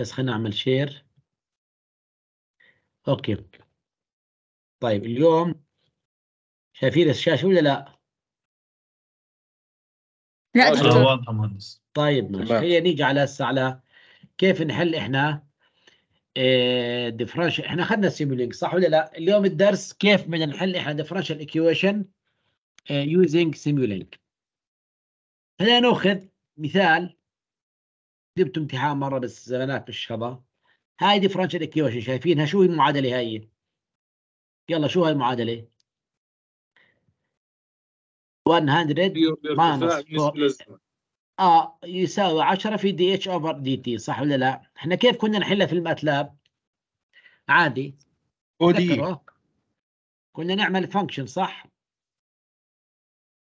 بس خلينا نعمل شير اوكي طيب اليوم شايفين الشاشه ولا لا؟ لا آه، واضحه مهندس طيب ماشي خلينا نيجي على هسه على كيف نحل احنا ديفرنش آه، ديفرنشال احنا اخذنا سيمولينك صح ولا لا؟ اليوم الدرس كيف بدنا نحل احنا ديفرنشال ايكويشن يوزنج سيمولينك خلينا ناخذ مثال جبت امتحان مره بالزمانات بالشظا هاي ديفرنشال اكيوشن شايفينها شو المعادله هاي يلا شو هاي المعادله 100 اه يساوي 10 في دي اتش اوفر دي تي صح ولا لا احنا كيف كنا نحلها في الماتلاب عادي او دي كنا نعمل فانكشن صح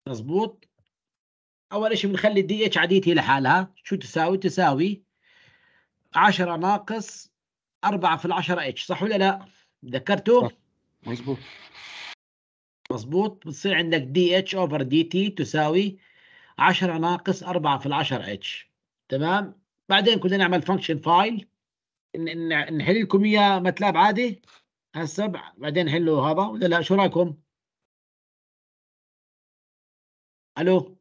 مظبوط اول شيء بنخلي الدي اتش عاديتي لحالها شو تساوي تساوي 10 ناقص 4 في 10 اتش صح ولا لا ذكرته مضبوط مضبوط بتصير عندك دي اتش اوفر دي تي تساوي 10 ناقص 4 في 10 اتش تمام بعدين كنا نعمل فانكشن فايل نحل لكم اياه متلاب عادي هالسبع بعدين نحله هذا ولا لا شو رايكم الو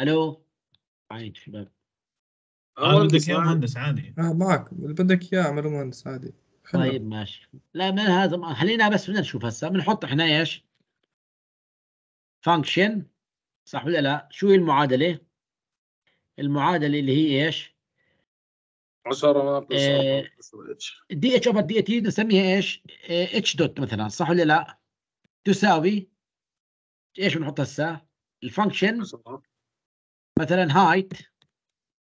الو عايد شباب انا آه، بدك يا مهندس عادي اه معك اللي بدك اياه اعمله مهندس عادي طيب ماشي لا من هذا خلينا بس بدنا نشوف هسه بنحط احنا ايش فانكشن صح ولا لا شو هي المعادله المعادله اللي هي ايش 10 دي اتش اوفر دي تي نسميها ايش اتش آه، دوت مثلا صح ولا لا تساوي ايش بنحط هسه الفانكشن مثلا هايت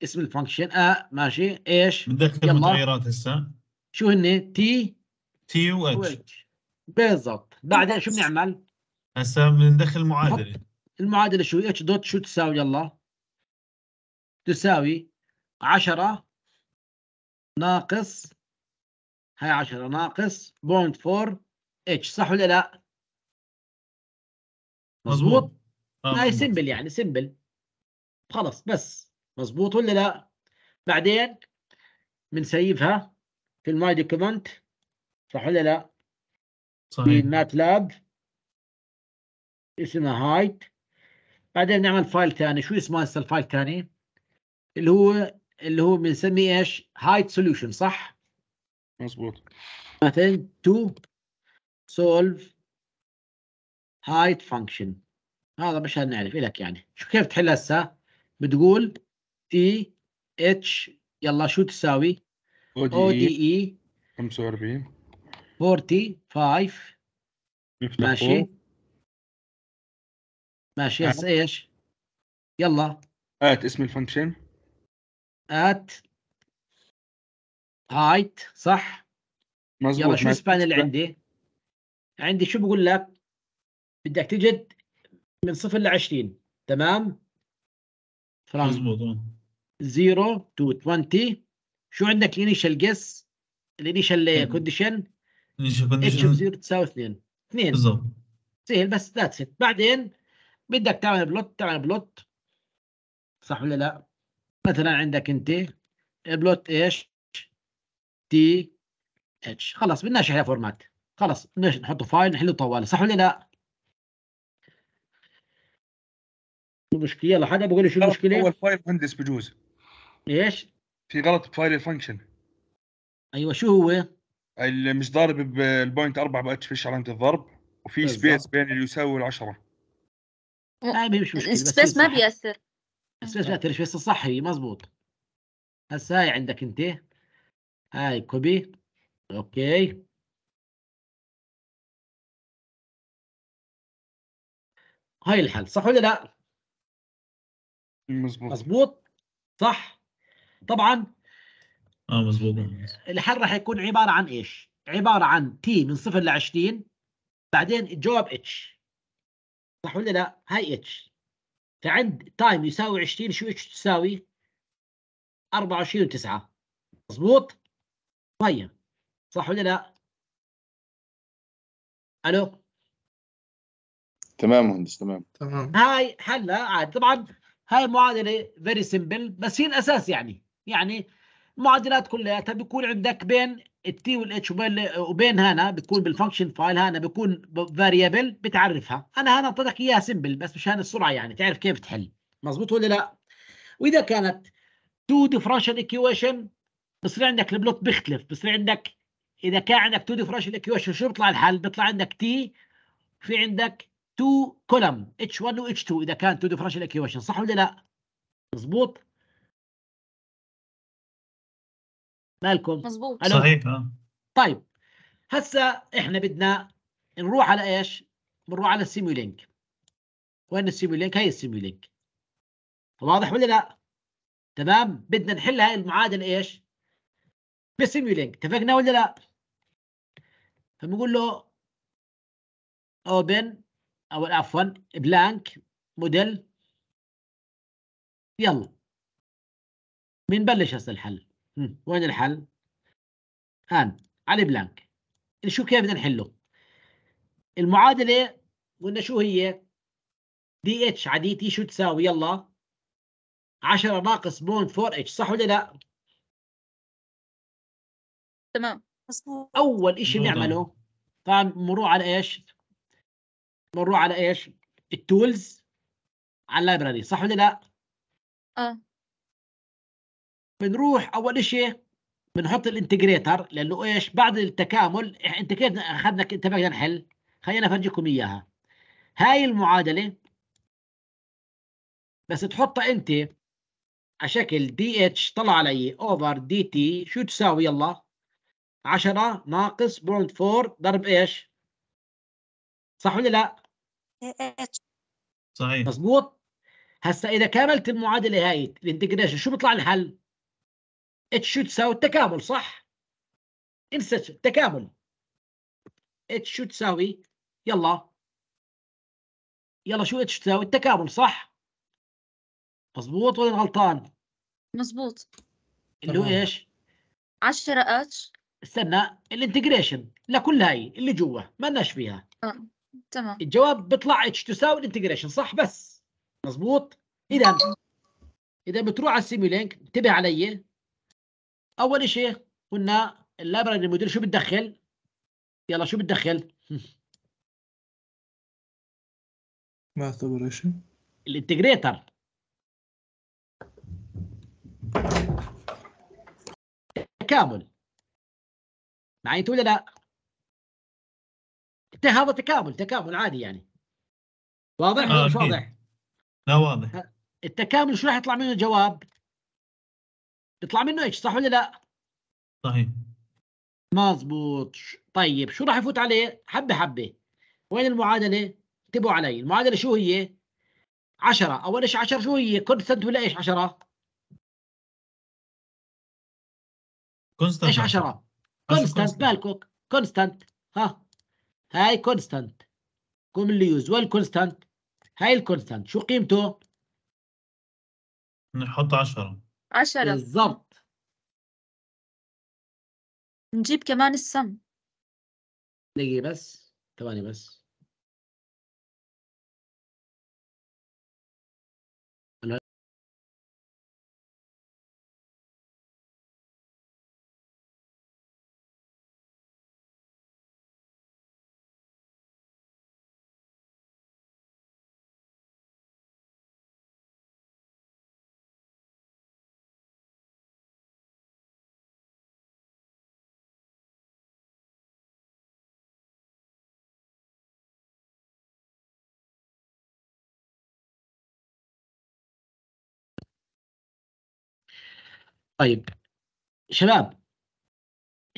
اسم الفانكشن اه ماشي ايش متذكر متغيرات هسه شو هن تي تي واتش بالضبط بعدين شو بنعمل هسه بندخل المعادله المعادله شو اتش دوت شو تساوي يلا تساوي 10 ناقص هاي 10 ناقص 4 اتش صح ولا لا مزبوط, آه، هاي سمبل يعني سمبل خلص بس مظبوط ولا لا بعدين بنسيفها في الماي دوكيمنت صح ولا لا صحيح في لاب اسمها هايت بعدين نعمل فايل ثاني شو اسمه هسه الفايل الثاني اللي هو اللي هو بنسميه ايش هايت سوليوشن صح مظبوط مثلا تو سولف هايت فانكشن هذا مشان نعرف لك يعني شو كيف تحل هسه بتقول تي اتش يلا شو تساوي؟ او دي اي 45 45 ماشي ماشي هسه آه. ايش؟ يلا ات اسم الفانكشن ات هايت صح؟ مزبوط يلا شو السبان اللي عندي؟ عندي شو بقول لك؟ بدك تجد من صفر ل 20 تمام؟ from مظبوط 0 to 20 شو عندك الانيشال جيس الانيشال كونديشن اتش بزيرو تساوي 2 2 بالظبط سهل بس ذاتس ات بعدين بدك تعمل بلوت تعمل بلوت صح ولا لا؟ مثلا عندك انت بلوت ايش؟ تي اتش خلص بدناش احنا فورمات خلص بدناش نحطه فايل نحله طوال صح ولا لا؟ مشكله يلا حدا بقول لي شو المشكله هو الفايل مهندس بجوز ايش في غلط بفايل الفانكشن ايوه شو هو اللي مش ضارب بالبوينت 4 بقتش فيش علامه الضرب وفي سبيس بين اليساوي والعشره لا مش مشكله السبيس ما بياثر السبيس ما بياثر بس صح هي مضبوط هسا هاي عندك انت هاي كوبي اوكي هاي الحل صح ولا لا مظبوط مظبوط صح طبعا اه مظبوط الحل راح يكون عباره عن ايش؟ عباره عن تي من صفر ل 20 بعدين الجواب اتش صح ولا لا؟ هاي اتش فعند تايم يساوي 20 شو اتش تساوي؟ 24 و 9 مظبوط؟ طيب صح ولا لا؟ الو تمام مهندس تمام تمام هاي حلها عاد طبعا هاي معادله فيري سمبل بس هي الاساس يعني يعني المعادلات كلياتها بيكون عندك بين التي والاتش وبين هنا بتكون بالفانكشن فايل هنا بيكون فاريبل بتعرفها انا هنا اعطيتك اياها سمبل بس مشان السرعه يعني تعرف كيف تحل مزبوط ولا لا واذا كانت تو ديفرنشال ايكويشن بصير عندك البلوك بيختلف بصير عندك اذا كان عندك تو ديفرنشال ايكويشن شو بيطلع الحل بيطلع عندك تي في عندك تو كولم اتش 1 واتش 2 اذا كان تو ديفرنشال ايكويشن صح ولا لا؟ مظبوط؟ مالكم؟ مظبوط صحيح آه. طيب هسه احنا بدنا نروح على ايش؟ بنروح على السيمولينك وين السيمولينك؟ هي السيمولينك واضح ولا لا؟ تمام؟ بدنا نحل هاي المعادله ايش؟ بسيمولينك اتفقنا ولا لا؟ فبنقول له open او عفوا بلانك موديل يلا بنبلش هسه الحل وين الحل هان علي بلانك شو كيف بدنا نحله المعادله قلنا شو هي دي اتش على دي تي شو تساوي يلا 10 ناقص 4 اتش صح ولا لا تمام مظبوط اول شيء بنعمله طبعا مرور على ايش مروا على ايش؟ التولز على اللايبراري صح ولا لا؟ اه بنروح اول شيء بنحط الانتجريتر لانه ايش؟ بعد التكامل انت كيف اخذنا انت نحل؟ خلينا افرجيكم اياها هاي المعادله بس تحطها انت على شكل دي اتش طلع علي اوفر دي تي شو تساوي يلا 10 ناقص 0.4 4 ضرب ايش صح ولا لا صحيح مظبوط هسا اذا كاملت المعادله هاي الانتجريشن شو بيطلع الحل؟ اتش شو تساوي التكامل صح؟ انسى التكامل اتش شو تساوي؟ يلا يلا شو اتش تساوي التكامل صح؟ مظبوط ولا غلطان؟ مظبوط اللي هو ايش؟ 10 اتش استنى الانتجريشن لكل هاي اللي جوا ما لناش فيها آه. تمام الجواب بيطلع اتش تساوي الانتجريشن صح بس مظبوط اذا اذا بتروح على السيميلينك انتبه علي اول شيء قلنا اللابراري موديل شو بتدخل يلا شو بتدخل ما اوبريشن الانتجريتر تكامل معي ولا لا هذا تكامل تكامل عادي يعني واضح آه، ولا آه مش واضح؟ لا واضح التكامل شو راح يطلع منه الجواب؟ يطلع منه ايش صح ولا لا؟ صحيح مظبوط طيب شو راح يفوت عليه؟ حبه حبه وين المعادله؟ انتبهوا علي المعادله شو هي؟ 10 اول شيء 10 شو هي؟ كونستنت ولا ايش 10؟ كونستنت ايش 10؟ كونستنت مالكوك كونستنت ها هاي كونستانت اللي يوز والكونستانت هاي الكونستانت شو قيمته؟ نحط 10 10 بالضبط نجيب كمان السم دقيقة بس ثواني بس طيب شباب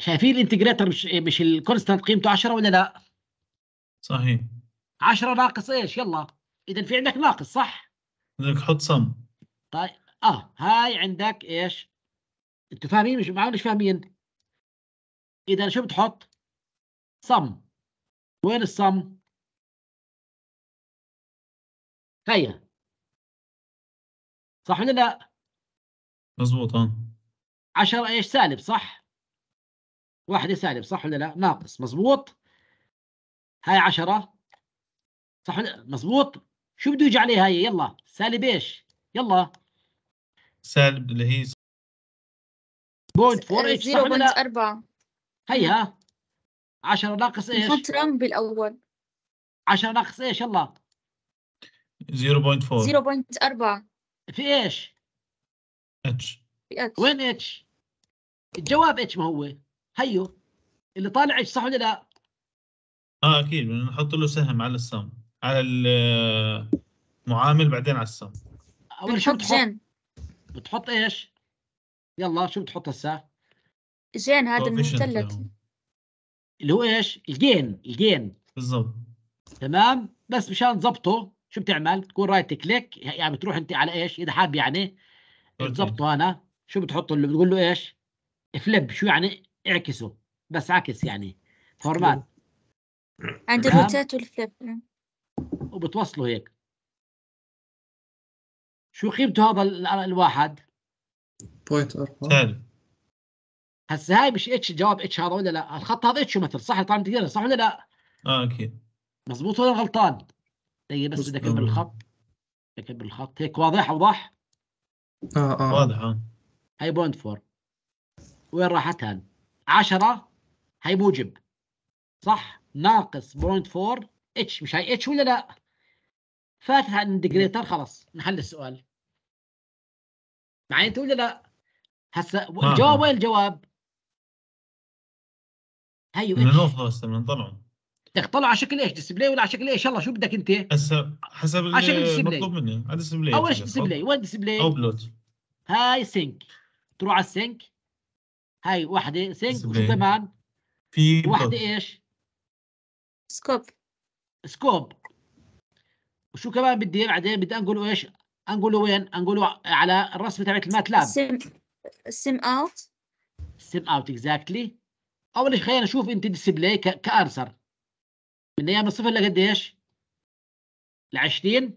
شايفين الانتجريتر مش مش الكونستانت قيمته 10 ولا لا؟ صحيح 10 ناقص ايش؟ يلا اذا في عندك ناقص صح؟ بدك حط صم طيب اه هاي عندك ايش؟ انتوا فاهمين مش معقول مش فاهمين؟ اذا شو بتحط؟ صم وين الصم؟ هيا صح ولا لا؟ مضبوط اه 10 ايش سالب صح واحدة سالب صح ولا لا ناقص مزبوط هاي 10 صح ولا مزبوط شو بده يجي عليها هي يلا سالب ايش يلا سالب اللي هي 0.4 ايش هيها 10 ناقص ايش نحط رقم بالاول 10 ناقص ايش يلا 0.4 0.4 في ايش؟ اتش اتش وين اتش؟ الجواب اتش ما هو هيو اللي طالع اتش صح ولا لا؟ اه اكيد بنحط نحط له سهم على السم على المعامل بعدين على السم اول شو بتحط زين بتحط ايش؟ يلا شو بتحط هسه؟ زين هذا المثلث اللي هو ايش؟ الجين الجين بالضبط تمام بس مشان تظبطه شو بتعمل؟ تكون رايت كليك يعني بتروح انت على ايش؟ اذا حاب يعني تظبطه هنا شو بتحط له بتقول له ايش فليب شو يعني اعكسه بس عكس يعني فورمات عند الروتات والفليب نعم. وبتوصله هيك شو قيمته هذا الواحد؟ بوينت هسه هاي مش اتش جواب اتش هذا ولا لا؟ الخط هذا اتش ومثل صح طالما تقدر صح ولا لا؟ اه اكيد مزبوط ولا غلطان؟ دقيقة بس بدي اكبر آه. الخط اكبر الخط هيك واضح اوضح؟ اه اه واضح اه هاي بوند فور وين راحت هان 10 هاي موجب صح ناقص بوينت فور اتش مش هاي اتش ولا لا فاتت عن الاندجريتر خلاص نحل السؤال معي انت ولا لا هسه الجواب وين الجواب هيو من نرفضه هسه طلعوا بدك تطلع على شكل ايش ديسبلاي ولا على شكل ايش يلا شو بدك انت هسه حسب المطلوب مني على ديسبلاي اول ديسبلاي وين ديسبلاي او بلوت هاي سينك تروح على السنك هاي وحده سنك وشو إيه؟ كمان في وحده ايش سكوب سكوب وشو كمان بدي بعدين بدي انقله ايش انقله وين انقله على الرسمه تبعت الماتلاب سيم سيم اوت سيم اوت اكزاكتلي اول شيء خلينا نشوف انت ديسبلاي كانسر من ايام الصفر لقديش ل 20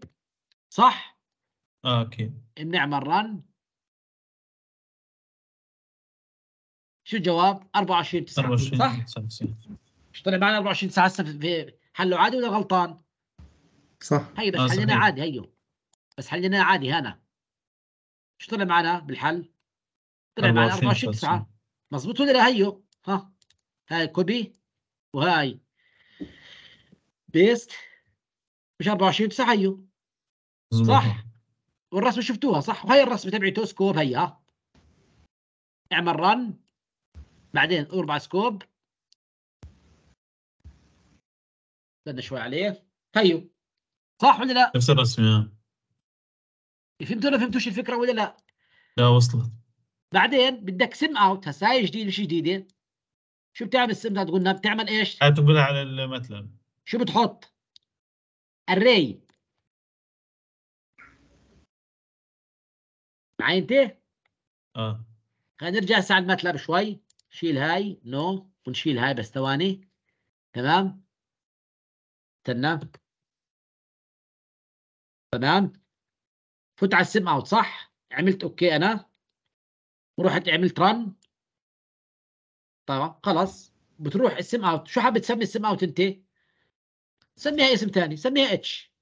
صح آه، اوكي بنعمل رن شو الجواب 24 9 صح؟ طلع معنا 24 9 هسه في حله عادي ولا غلطان؟ صح هي بس حلينا آه، عادي هيو بس حلينا عادي هنا شو طلع معنا بالحل؟ طلع معنا 24 9 مضبوط ولا لا هيو؟ ها هاي كوبي وهاي بيست مش 24 9 هيو صح والرسمه شفتوها صح وهي الرسمه تبعي توسكوب هي ها اعمل رن بعدين اربع سكوب استنى شوي عليه هيو صح ولا لا؟ نفس الرسم فهمتوا ولا فهمتوش الفكره ولا لا؟ لا وصلت بعدين بدك سم اوت هسا هاي جديده مش جديده شو بتعمل سم اوت قلنا بتعمل ايش؟ تقولها على المتلب شو بتحط؟ الري معي انت؟ اه خلينا نرجع هسه على المتلب شوي شيل هاي نو ونشيل هاي بس ثواني تمام استنى تمام فوت على السم اوت صح عملت اوكي انا ورحت عملت رن طبعا خلص بتروح السم اوت شو حابب تسمي السم اوت انت سميها إيه اسم ثاني سميها اتش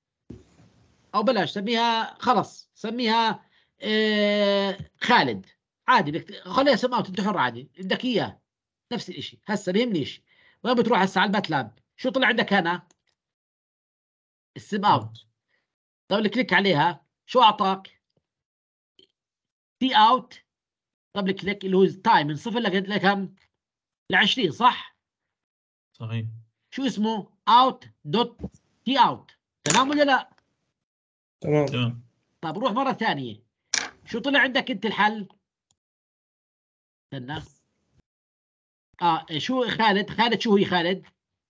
او بلاش سميها خلص سميها آه خالد عادي بكت... خليها سم اوت انت حر عادي بدك اياه نفس الشيء هسه بيهمنيش وين بتروح هسه على لاب شو طلع عندك هنا السم اوت نعم. طيب الكليك عليها شو اعطاك تي اوت طيب الكليك اللي هو تايم من صفر لكم ل 20 صح صحيح شو اسمه اوت دوت تي اوت تمام ولا لا تمام طيب روح مره ثانيه شو طلع عندك انت الحل استنى اه شو خالد خالد شو هي خالد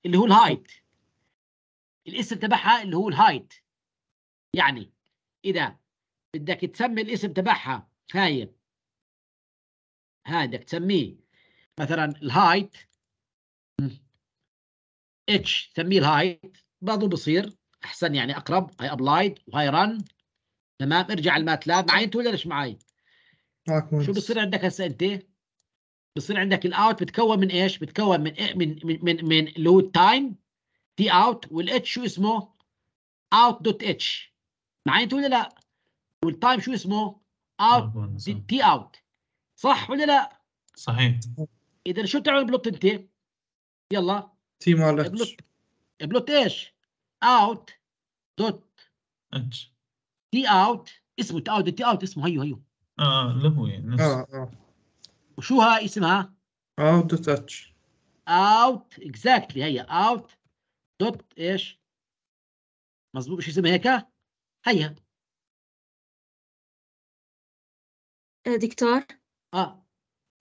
اللي هو الهايت الاسم تبعها اللي هو الهايت يعني اذا بدك تسمي الاسم تبعها هاي هاي بدك تسميه مثلا الهايت اتش سميه الهايت برضه بصير احسن يعني اقرب هاي ابلايد وهاي رن تمام ارجع الماتلاب معي انت ولا ليش معي؟ معك شو بصير عندك هسه انت؟ بصير عندك الاوت بتكون من ايش؟ بتكون من إيه؟ من من من, من لود تايم تي اوت والاتش شو اسمه؟ اوت دوت اتش معي انت ولا لا؟ والتايم شو اسمه؟ اوت تي اوت صح ولا لا؟ صحيح اذا شو تعمل بلوت انت؟ يلا تي مال اتش بلوت ايش؟ اوت دوت اتش تي اوت اسمه تي اوت تي اوت اسمه هيو هيو اه له يعني اه اه وشو هاي اسمها؟ اوت دوت اتش اوت اكزاكتلي هي اوت دوت ايش؟ مضبوط شو اسمها هيك؟ هي آه، دكتور آه.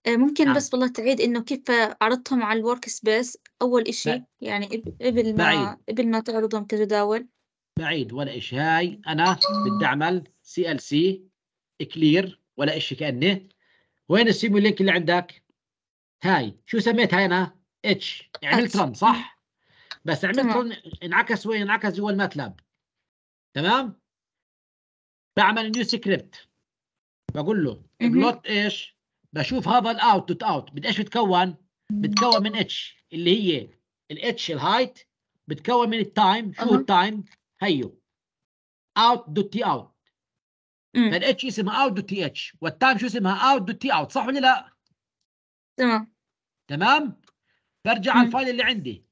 اه ممكن نعم. بس والله تعيد انه كيف عرضتهم على الورك سبيس اول شيء يعني قبل ما قبل ما تعرضهم كجداول بعيد ولا شيء هاي انا بدي اعمل سي ال سي كلير ولا شيء كانه وين السيمولينك اللي عندك هاي شو سميتها هنا؟ انا اتش عملت رن صح بس عملت رن انعكس وين انعكس جوا الماتلاب تمام بعمل نيو سكريبت بقول له بلوت ايش بشوف هذا الاوتبوت اوت بدي ايش بتكون بتكون من اتش اللي هي الاتش الهايت بتكون من التايم شو التايم هيو اوت دوت تي اوت فالاتش يعني اسمها اوت دوت تي اتش والتايم شو اسمها اوت دوت تي اوت صح ولا لا؟ تمام تمام؟ برجع على الفايل اللي عندي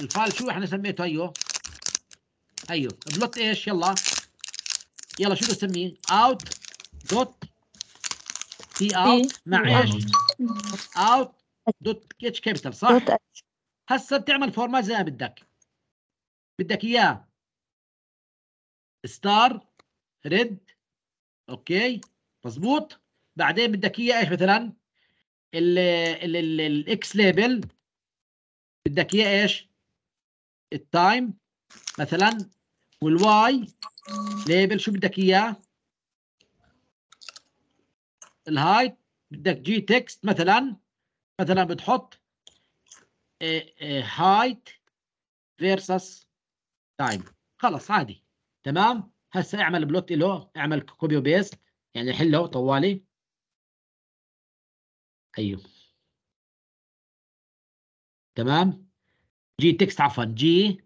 الفايل شو احنا سميته ايوه ايوه بلوت ايش يلا يلا شو بسميه اوت دوت تي اوت مع ايش اوت دوت اتش كابيتال صح هسه بتعمل فورمات زي ما بدك بدك اياه ستار ريد اوكي مظبوط بعدين بدك اياه ايش مثلا الاكس ليبل بدك اياه ايش التايم مثلا والواي ليبل شو بدك اياه الهايت بدك جي تكست مثلا مثلا بتحط هايت فيرسس تايم خلص عادي تمام هسه اعمل بلوت له اعمل كوبي وبيست يعني حله طوالي ايوه تمام جي تكست عفوا جي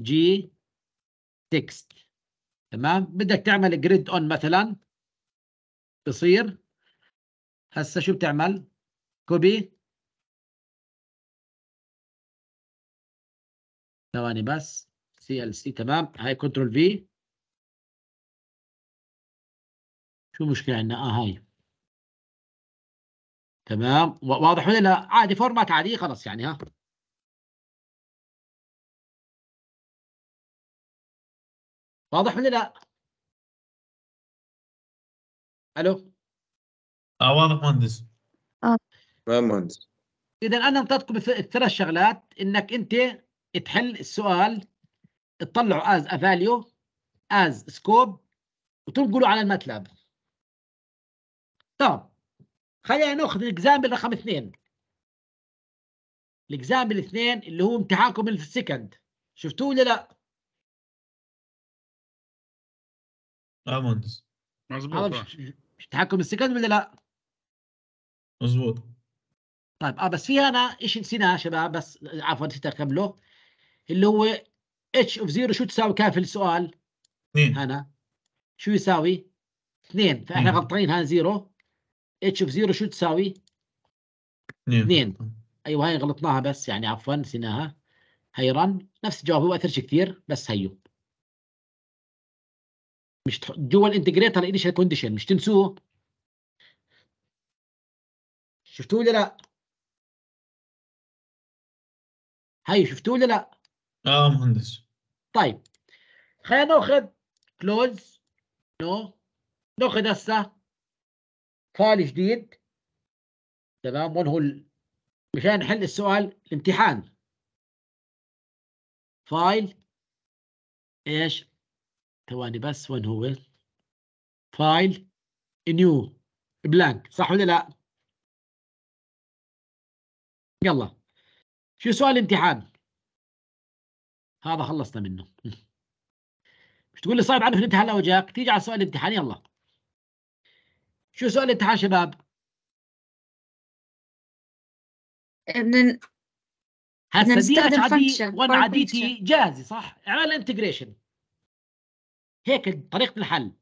جي تكست تمام بدك تعمل جريد اون مثلا بصير هسه شو بتعمل كوبي ثواني بس سي ال سي تمام هاي كنترول في شو مشكلة عندنا اه هاي تمام واضح ولا لا عادي آه، فورمات عادي خلص يعني ها واضح ولا لا الو اه واضح مهندس اه تمام مهندس اذا انا انطيتكم الثلاث شغلات انك انت تحل السؤال تطلعوا از افاليو از سكوب وتنقلوا على الماتلاب طب خلينا ناخذ الاكزامبل رقم اثنين الاكزامبل اثنين اللي هو امتحانكم السكند شفتوه ولا لا؟ امونز مظبوط آه. امتحانكم السكند ولا لا؟ مظبوط طيب اه بس في انا شيء نسيناه شباب بس عفوا تكملوا اللي هو اتش اوف زيرو شو تساوي كان في السؤال؟ اثنين هنا شو يساوي؟ اثنين فاحنا غلطانين هنا زيرو اتش اوف زيرو شو تساوي؟ اثنين ايوه هاي غلطناها بس يعني عفوا نسيناها هي رن نفس الجواب هو اثرش كثير بس هيو مش جوا الانتجريتر الانيشال كونديشن مش تنسوه شفتوه ولا لا؟ هاي شفتوه ولا لا؟ اه مهندس طيب خلينا ناخذ كلوز نو ناخذ هسه فايل جديد تمام وين هو مشان نحل السؤال الامتحان فايل ايش ثواني بس وين هو فايل نيو بلانك صح ولا لا يلا شو سؤال الامتحان هذا خلصنا منه مش تقول لي صعب عارف الامتحان لو وجاك تيجي على سؤال الامتحان يلا شو سؤال الامتحان شباب بدنا هسه دي اتش عدي تي جاهزه صح اعمل انتجريشن هيك طريقه الحل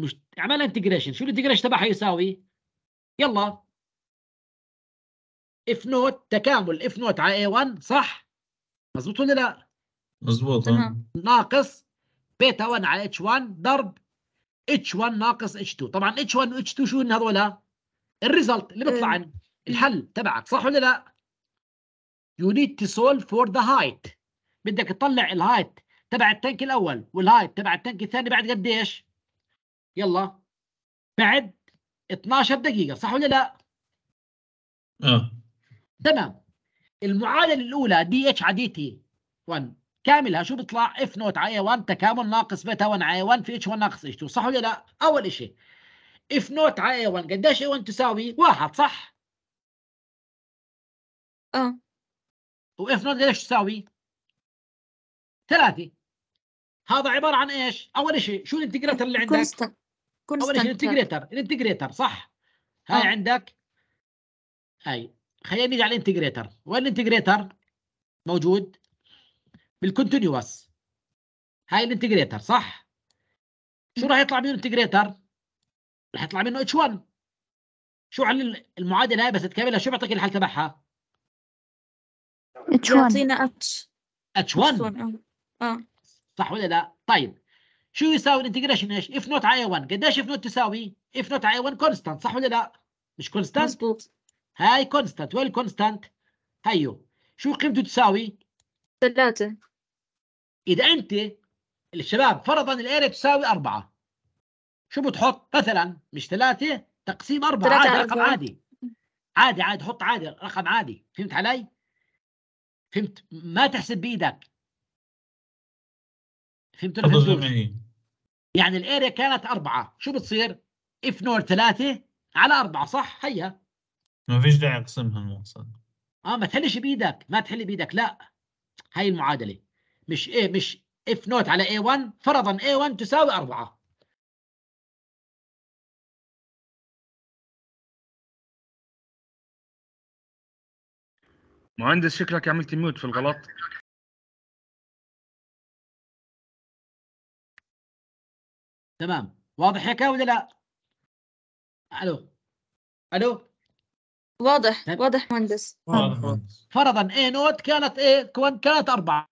مش اعمل انتجريشن شو الانتجريشن تبعها يساوي يلا اف نوت تكامل اف نوت على اي 1 صح مزبوط ولا لا مظبوط آه. ناقص بيتا 1 على اتش 1 ضرب اتش 1 ناقص اتش 2 طبعا اتش 1 واتش 2 شو هن هذول الريزلت اللي بيطلع إيه. عن الحل تبعك صح ولا لا يو نيد تو سولف فور ذا هايت بدك تطلع الهايت تبع التانك الاول والهايت تبع التانك الثاني بعد قديش يلا بعد 12 دقيقه صح ولا لا اه تمام المعادله الاولى دي اتش على دي تي 1 كاملها شو بيطلع اف نوت اي 1 تكامل ناقص بيتا 1 اي 1 في اتش 1 ناقص اتش 2 صح ولا لا؟ اول شيء اف نوت اي 1 قديش اي 1 تساوي؟ واحد صح؟ اه واف نوت قديش تساوي؟ ثلاثة هذا عبارة عن ايش؟ أول شيء شو الانتجريتر اللي عندك؟ كونستنت أول شيء الانتجريتر الانتجريتر صح؟ آه. هاي آه. عندك هاي خلينا نيجي على الانتجريتر وين الانتجريتر؟ موجود بالكونتينيوس هاي الانتجريتر صح شو راح يطلع منه الانتجريتر راح يطلع منه اتش 1 شو عن المعادله هاي بس تكملها شو بيعطيك الحل تبعها اتش 1 يعطينا اتش اتش 1 اه صح ولا لا طيب شو يساوي الانتجريشن ايش اف نوت على 1 قديش اف نوت تساوي اف نوت على 1 كونستانت صح ولا لا مش كونستانت مظبوط هاي كونستانت وين الكونستانت هيو شو قيمته تساوي ثلاثة اذا انت الشباب فرضا الاريا تساوي أربعة شو بتحط مثلا مش ثلاثة تقسيم أربعة عادي أربعة. رقم عادي عادي عادي حط عادي رقم عادي فهمت علي؟ فهمت ما تحسب بإيدك فهمت يعني الاريا كانت أربعة شو بتصير؟ اف نور ثلاثة على أربعة صح؟ هيا ما فيش داعي أقسمها المقصد اه ما تحلش بإيدك ما تحل بإيدك لا هاي المعادلة مش ايه مش اف نوت على اي 1 فرضا اي 1 تساوي 4 مهندس شكلك عملت ميوت في الغلط تمام واضح هيك ولا لا الو الو واضح طيب. واضح مهندس فرضا اي نوت كانت اي كانت اربعه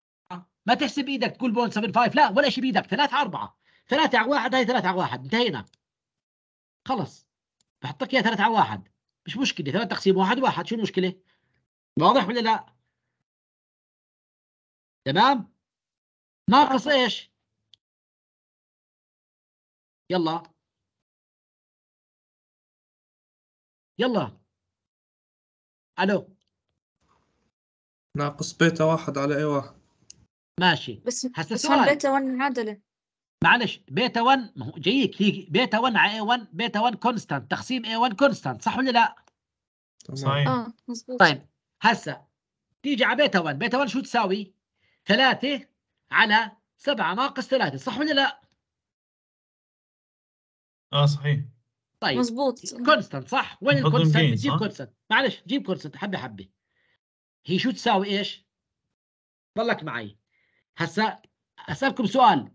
ما تحسب ايدك تقول بوينت 75 لا ولا شيء بايدك 3 4 3 على 1 هي 3 على 1 انتهينا خلص بحط لك اياها 3 على 1 مش مشكله 3 تقسيم 1 1 شو المشكله؟ واضح ولا لا؟ تمام؟ ناقص ايش؟ يلا يلا الو ناقص بيتا واحد على اي واحد ماشي بس هسه سؤال بيتا 1 معادله معلش بيتا 1 ما هو جايك هي بيتا 1 على اي 1 بيتا 1 كونستانت تقسيم اي 1 كونستانت صح ولا لا؟ صحيح اه مظبوط طيب هسه تيجي على بيتا 1 بيتا 1 شو تساوي؟ 3 على 7 ناقص 3 صح ولا لا؟ اه صحيح طيب مظبوط كونستانت صح؟ وين الكونستانت؟ جيب كونستانت معلش جيب كونستانت حبه حبه هي شو تساوي ايش؟ ضلك معي هسا اسالكم سؤال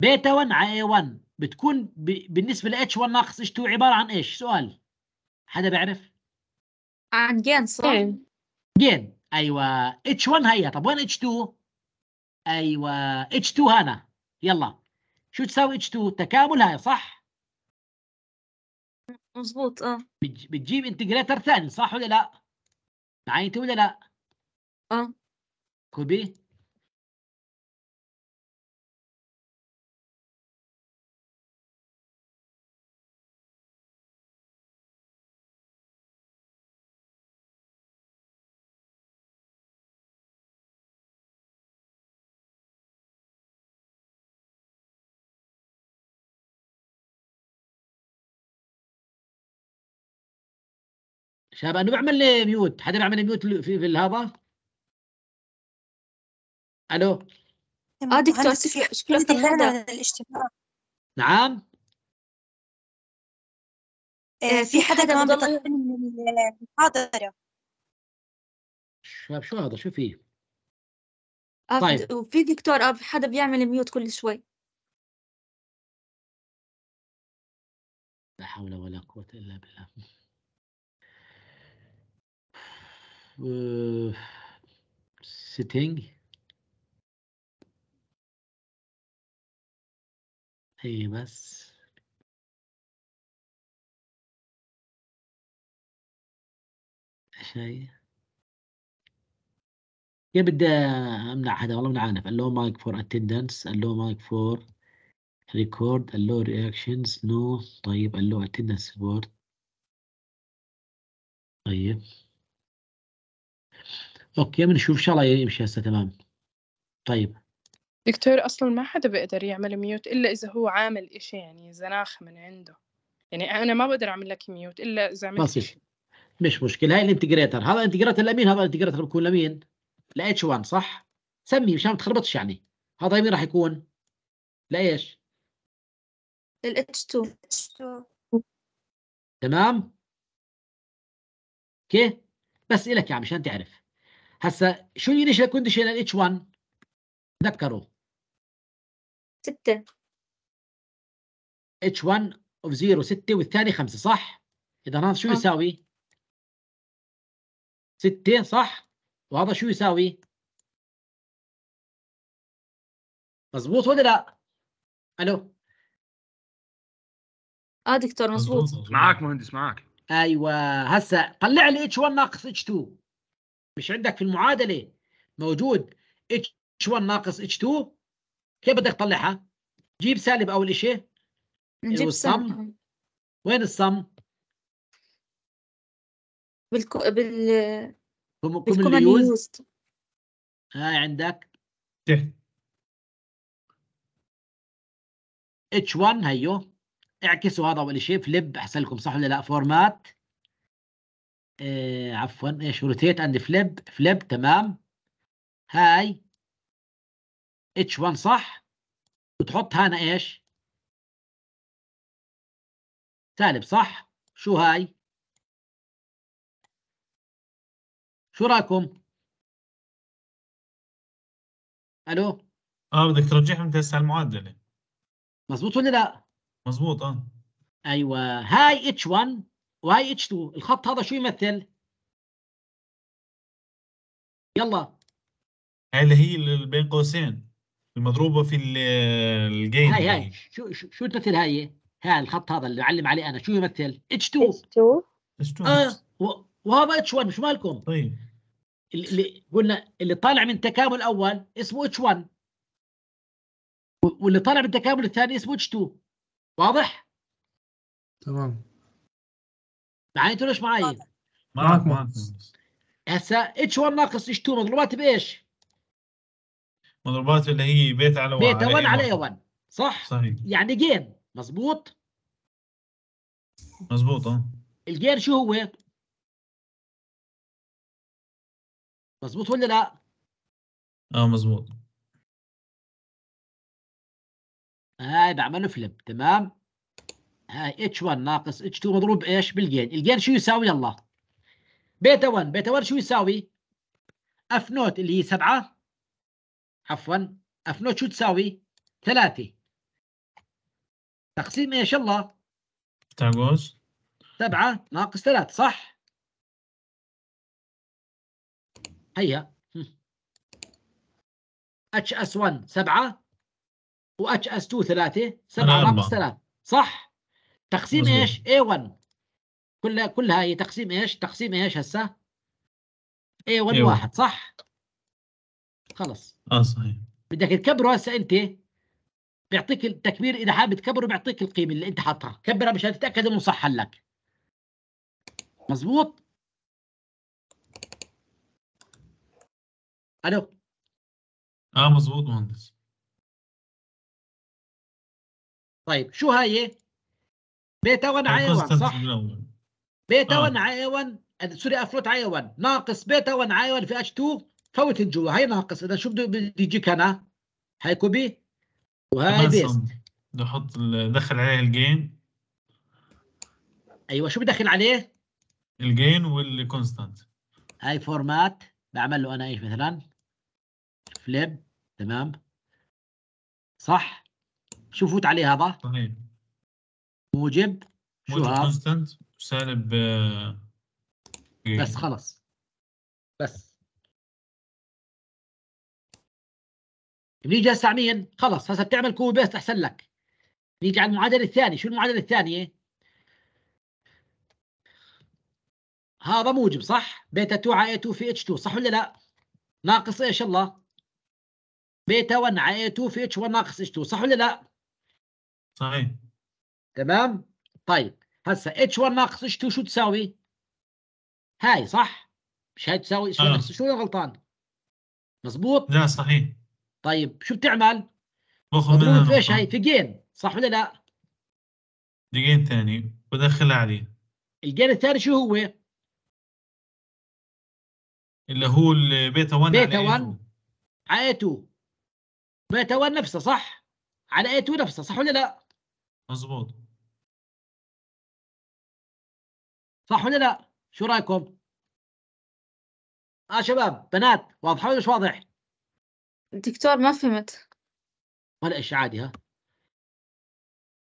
بيتا 1 علي اي A1 بتكون ب... بالنسبة ل اتش 1 ناقص اتش 2 عبارة عن ايش؟ سؤال حدا بيعرف؟ عن جين صح؟ جين ايوه اتش 1 هيا طب وين اتش 2 ايوه اتش 2 هنا يلا شو تساوي اتش 2 تكامل هاي صح مضبوط اه بتجيب انتجريتر ثاني صح ولا لا معي انت ولا لا اه كوبي شباب انا بعمل لي ميوت حدا بيعمل لي ميوت في, في الهابا الو اه دكتور شكلك الاجتماع نعم آه، آه، في حدا كمان بيطلع من المحاضره شباب شو هذا شو فيه آه طيب وفي دكتور آه حدا بيعمل ميوت كل شوي لا حول ولا قوة إلا بالله euh, sitting. ايه بس شيء يا بدي امنع هذا والله عارف اللو مايك فور اتندنس اللو مايك فور ريكورد اللو رياكشنز نو طيب اللو اتندنس سبورت طيب اوكي بنشوف ان شاء الله يمشي هسه تمام طيب دكتور اصلا ما حدا بيقدر يعمل ميوت الا اذا هو عامل إشي يعني زناخ من عنده يعني انا ما بقدر اعمل لك ميوت الا اذا عملت شيء مش مشكله هاي الانتجريتر هذا انتجريتر لمين هذا الانتجريتر بيكون لمين لاتش 1 صح سمي مشان ما تخربطش يعني هذا مين راح يكون لايش للاتش 2 تمام اوكي بس الك يا عم مشان تعرف هسا شو الانيشال كونديشن h 1 تذكروا 6 h 1 اوف 0 6 والثاني 5 صح اذا هذا شو آه. يساوي 6 صح وهذا شو يساوي مضبوط ولا لا الو اه دكتور مضبوط معك مهندس معك ايوه هسا طلع لي h 1 ناقص h 2 مش عندك في المعادله موجود H1 ناقص H2 كيف بدك تطلعها؟ جيب سالب اول شيء نجيب الصم وين الصم؟ بالكو... بال كم... بالكومن هاي عندك إيه. H1 هيو اعكسوا هذا اول شيء فليب احسن لكم صح ولا لا فورمات آه عفوا ايش آه، روتيت اند فليب فليب تمام هاي اتش 1 صح وتحط هنا ايش سالب صح شو هاي شو رايكم الو اه بدك ترجعها ترجعهم تسعى المعادله مزبوط ولا لا مزبوط اه ايوه هاي اتش 1 وهي اتش 2 الخط هذا شو يمثل؟ يلا اللي هي بين قوسين المضروبه في الجين هاي هاي شو شو تمثل هاي؟ ها الخط هذا اللي علم عليه انا شو يمثل؟ اتش 2 اتش 2 اتش 2 اه وهذا اتش 1 مش مالكم؟ طيب اللي قلنا اللي طالع من تكامل اول اسمه اتش 1 واللي طالع من التكامل الثاني اسمه اتش 2 واضح؟ تمام معاي انتوا ليش معاي؟ معك معك هسا اتش 1 ناقص اتش 2 مضروبات بايش؟ مضروبات اللي هي بيتا على 1 بيتا 1 على 1 صح؟ صحيح يعني جين مضبوط؟ مضبوط اه الجين شو هو؟ مضبوط ولا لا؟ اه مضبوط هاي بعمله فيلم تمام؟ هاي اتش 1 ناقص اتش 2 مضروب ايش بالجين الجين شو يساوي يلا بيتا 1 بيتا 1 شو يساوي اف نوت اللي هي 7 عفوا اف نوت شو تساوي 3 تقسيم ايش الله؟ تاغوز 7 ناقص 3 صح هيا اتش اس 1 7 واتش اس 2 3 7 ناقص 3 صح تقسيم مزبوط. ايش؟ A1 كلها كلها هي تقسيم ايش؟ تقسيم ايش هسه؟ A1 واحد صح؟ خلص اه صحيح بدك تكبره هسه انت بيعطيك التكبير اذا حابب تكبره بيعطيك القيمه اللي انت حاطها كبرها مشان تتاكد انه صح لك مزبوط الو اه مزبوط مهندس طيب شو هاي بيتا 1 اي 1 صح؟ بيتا 1 آه. 1 سوري افلوت اي 1 ناقص بيتا 1 اي 1 في اتش 2 فوت جوا هي ناقص اذا شو بده يجيك انا؟ هاي كوبي وهاي بيست بدي احط دخل عليه الجين ايوه شو بدخل عليه؟ الجين والكونستانت هاي فورمات بعمل له انا ايش مثلا؟ فليب تمام صح؟ شو فوت عليه هذا؟ صحيح طيب. موجب شو كونستنت سالب آه، بس خلص بس نيجي هسه على مين؟ خلص هسه بتعمل كوبي بيست احسن لك نيجي على المعادله الثانيه شو المعادله الثانيه؟ هذا موجب صح؟ بيتا 2 على 2 في اتش 2 صح ولا لا؟ ناقص ايش الله؟ بيتا 1 على 2 في اتش 1 ناقص اتش 2 صح ولا لا؟ صحيح تمام طيب هسه اتش 1 ناقص اتش 2 شو تساوي؟ هاي صح؟ مش هاي تساوي اتش آه. 1 ناقص شو يا غلطان؟ مزبوط؟ لا صحيح طيب شو بتعمل؟ باخذ منها ايش هاي؟ في جين صح ولا لا؟ جين ثاني بدخلها عليه الجين الثاني شو هو؟ اللي هو البيتا 1 بيتا 1 على اي 2 بيتا 1 نفسه صح؟ على اي 2 نفسه صح ولا لا؟ مظبوط صح ولا لا؟ شو رايكم؟ اه شباب بنات واضحه ولا مش واضح؟ الدكتور ما فهمت ولا ايش عادي ها؟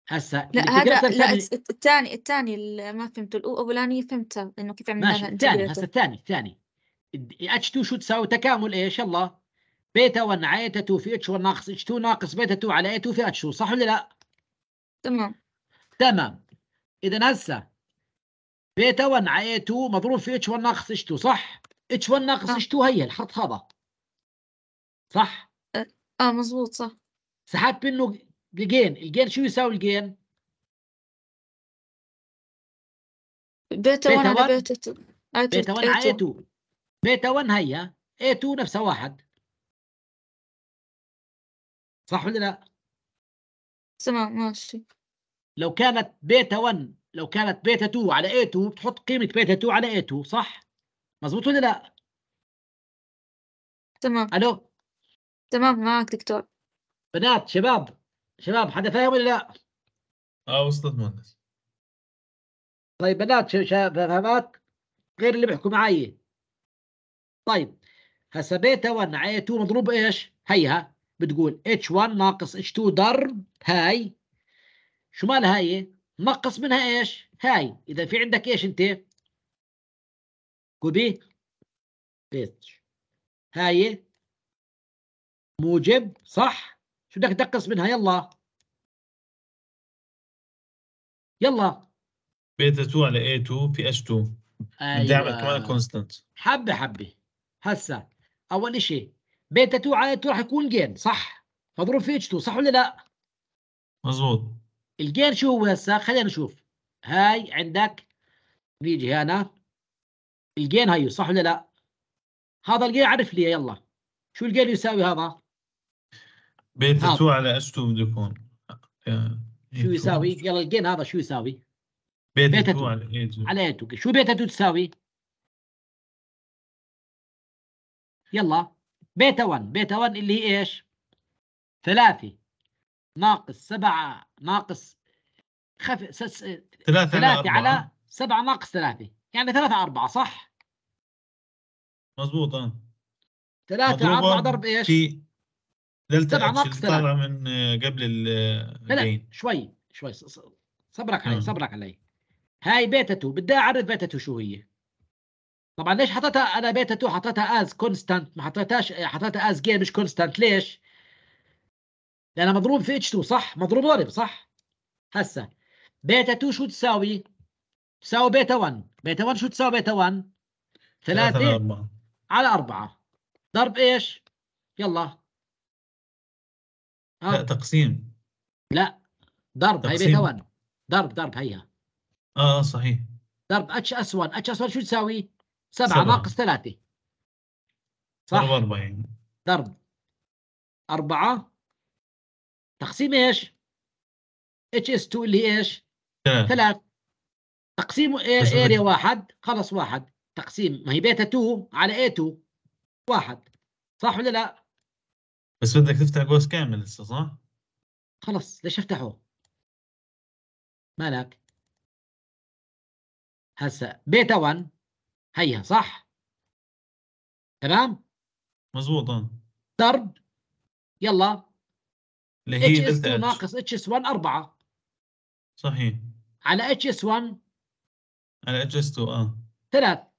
هسه لا يعني هذا لا الثاني الثاني اللي ما فهمته الاولاني فهمته انه كيف عملنا الثاني هسه الثاني الثاني اتش 2 شو تساوي تكامل ايش يلا بيتا 1 على 2 في اتش 1 ناقص اتش 2 ناقص بيتا 2 على 2 إيه؟ في اتش 2 صح ولا لا؟ تمام تمام اذا هسه بيتا 1 على 2 مضروب في اتش 1 ناقص اتش 2 صح؟ اتش 1 ناقص اتش آه. 2 هي الخط هذا صح؟ اه, آه صح سحبت منه الجين الجين شو يساوي الجين؟ بيتا 1 على بيتا 2 بيتا 1 على 2 بيتا 1 هي A2 نفسها واحد صح ولا لا؟ تمام ماشي لو كانت بيتا 1 لو كانت بيتا 2 على A2 بتحط قيمة بيتا 2 على A2 صح؟ مزبوط ولا لا؟ تمام ألو تمام معك دكتور بنات شباب شباب حدا فاهم ولا لا؟ اه أستاذ مهندس طيب بنات شباب فهمات غير اللي بيحكوا معي طيب هسا بيتا 1 على 2 مضروب ايش؟ هيها بتقول h1 ناقص h2 ضرب هاي شو مالها هاي نقص منها ايش هاي اذا في عندك ايش انت كوبي بيتش هاي موجب صح شو بدك تنقص منها يلا يلا بيتا 2 على a 2 في h2 بدي اعمل كمان كونستنت حبه حبه هسا اول شيء بيتا 2 على 2 راح يكون جين صح مضروب في اتش 2 صح ولا لا؟ مظبوط الجين شو هو هسه؟ خلينا نشوف هاي عندك نيجي هنا الجين هيو صح ولا لا؟ هذا الجين عرف لي يلا شو الجين يساوي هذا؟ بيتا 2 على اتش 2 بده يكون آه، شو يساوي؟ يلا الجين هذا شو يساوي؟ بيتا 2 على 2 على 2 شو بيتا 2 تساوي؟ يلا بيتا 1 بيتا 1 اللي هي ايش؟ 3 ناقص 7 ناقص خف... سس... 3 على, يعني على 7 ناقص 3 يعني 3 4 صح؟ مضبوط 3 على 4 ضرب ايش؟ دلتا 7 ناقص 3 طالعه من آه، قبل آه، الجين شوي شوي صبرك علي آه. صبرك علي هاي بيتا 2 بدي اعرف بيتا 2 شو هي طبعا ليش حطيتها انا بيتا 2 حطيتها از كونستانت ما حطيتهاش حطيتها از جيم مش كونستانت ليش؟ لانها مضروب في اتش 2 صح؟ مضروب ضرب صح؟ هسه بيتا 2 شو تساوي؟ تساوي بيتا 1 بيتا 1 شو تساوي بيتا 1 3 على 4 ضرب ايش يلا آه. لا تقسيم لا ضرب هي بيتا 1 ضرب ضرب هيها اه صحيح ضرب اتش اس 1 اتش اس 1 شو تساوي سبعة ناقص ثلاثة صح؟ ضرب يعني ضرب أربعة تقسيم إيش؟ اتش اس 2 اللي ايش؟ ثلاث تقسيم اريا واحد خلص واحد تقسيم ما هي بيتا 2 على اي 2 واحد صح ولا لا؟ بس بدك تفتح قوس كامل لسه صح؟ خلص ليش افتحه؟ مالك؟ هسا بيتا 1 هيا صح تمام مزبوط ضرب آه. يلا اللي هي اتش اس ناقص اتش اس 1 4 صحيح على اتش اس 1 على اتش اس 2 اه 3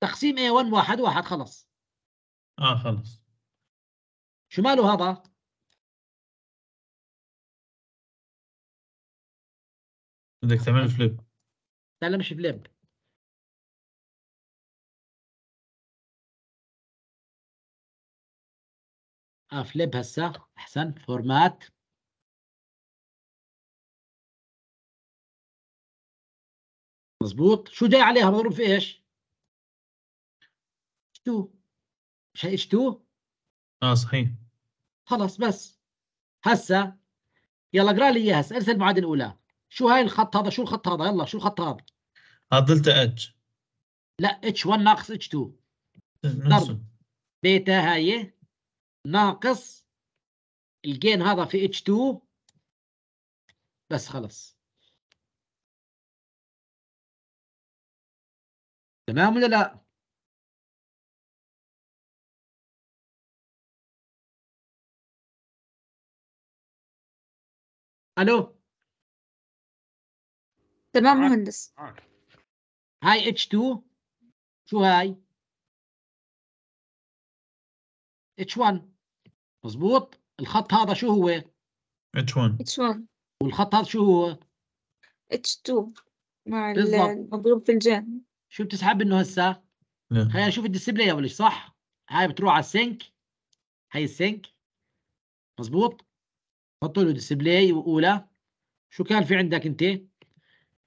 تقسيم اي 1 1 1 خلص اه خلص شو ماله هذا؟ بدك تعمل فليب لا لا مش فليب افلب هسه احسن فورمات مضبوط شو جاي عليها مضروب في ايش؟ اتش2 مش هي اتش2 اه صحيح خلص بس هسه يلا اقرا لي اياها ارسل المعادله الاولى شو هاي الخط هذا شو الخط هذا يلا شو الخط هذا هذا دلتا اتش لا اتش 1 ناقص اتش 2 ضرب بيتا هاي ناقص الجين هذا في اتش 2 بس خلص تمام ولا لا؟ الو تمام مهندس هاي اتش 2 شو هاي؟ H1 مظبوط الخط هذا شو هو H1 H1 والخط هذا شو هو H2 مع المضروب في الجانب شو بتسحب منه هسه خلينا نشوف الديسبلاي اول شيء صح هاي بتروح على السينك هاي السينك مظبوط حط له ديسبلاي واولى شو كان في عندك انت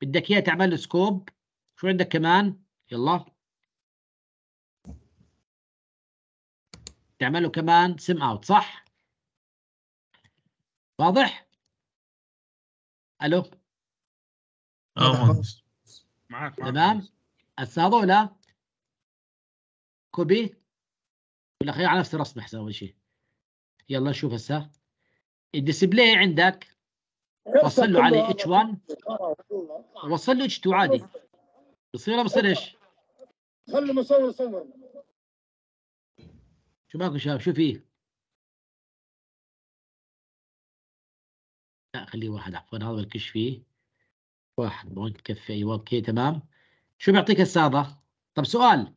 بدك اياه تعمل له سكوب شو عندك كمان يلا تعمل له كمان سم اوت صح واضح الو اه معك تمام هسه هذول كوبي ولا خلي على نفس الرسم احسن اول شيء يلا نشوف هسه الديسبلاي عندك وصل له على اتش 1 وصل له اتش 2 عادي بصير بصير ايش؟ خلي مصور صور شو معكم شباب شو فيه؟ لا خليه واحد عفوا هذا الكش فيه واحد بون تكفي ايوه اوكي تمام شو بيعطيك الساضة؟ طب سؤال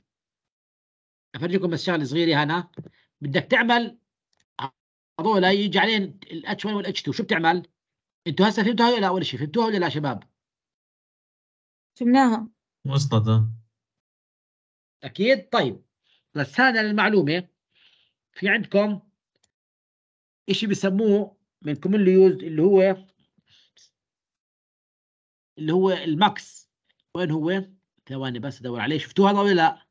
افرجيكم بس شغله صغيره هنا بدك تعمل هذول يجي عليهم الاتش 1 والاتش 2 شو بتعمل؟ انتوا هسه فهمتوها ولا لا اول شيء فهمتوها ولا لا شباب؟ فهمناها وصلت اكيد طيب بس هذا المعلومه في عندكم اشي بسموه من كومنلي يوزد اللي هو اللي هو الماكس وين هو ثواني بس ادور عليه شفتوه هذا ولا لا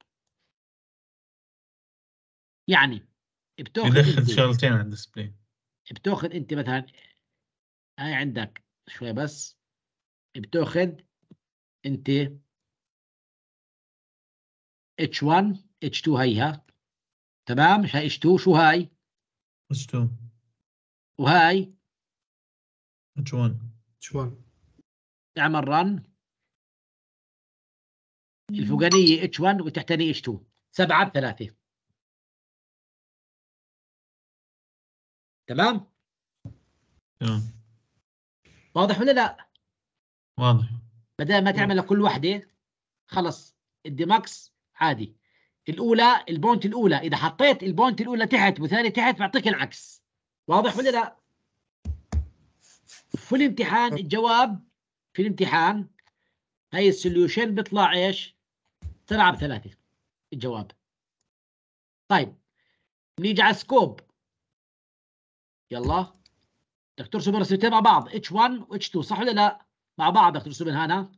يعني بتاخذ شغلتين على الديسبلاي بتاخذ انت مثلا هاي عندك شوي بس بتاخذ انت اتش 1 اتش 2 هيها تمام مش هاي اشتو شو هاي اشتو وهاي اتشوان اتشوان اعمل رن الفوقانيه اتش H1 والتحتانية اتش 2 سبعة بثلاثة تمام؟ تمام واضح ولا لا؟ واضح بدل ما تعمل لكل وحدة خلص ماكس عادي الاولى البوينت الاولى اذا حطيت البوينت الاولى تحت وثاني تحت بيعطيك العكس واضح ولا لا في الامتحان الجواب في الامتحان هي السوليوشن بيطلع ايش تلعب ثلاثة الجواب طيب نيجي على سكوب يلا بدك ترسم رسمتين مع بعض H1 و H2 صح ولا لا؟ مع بعض بدك ترسم من هنا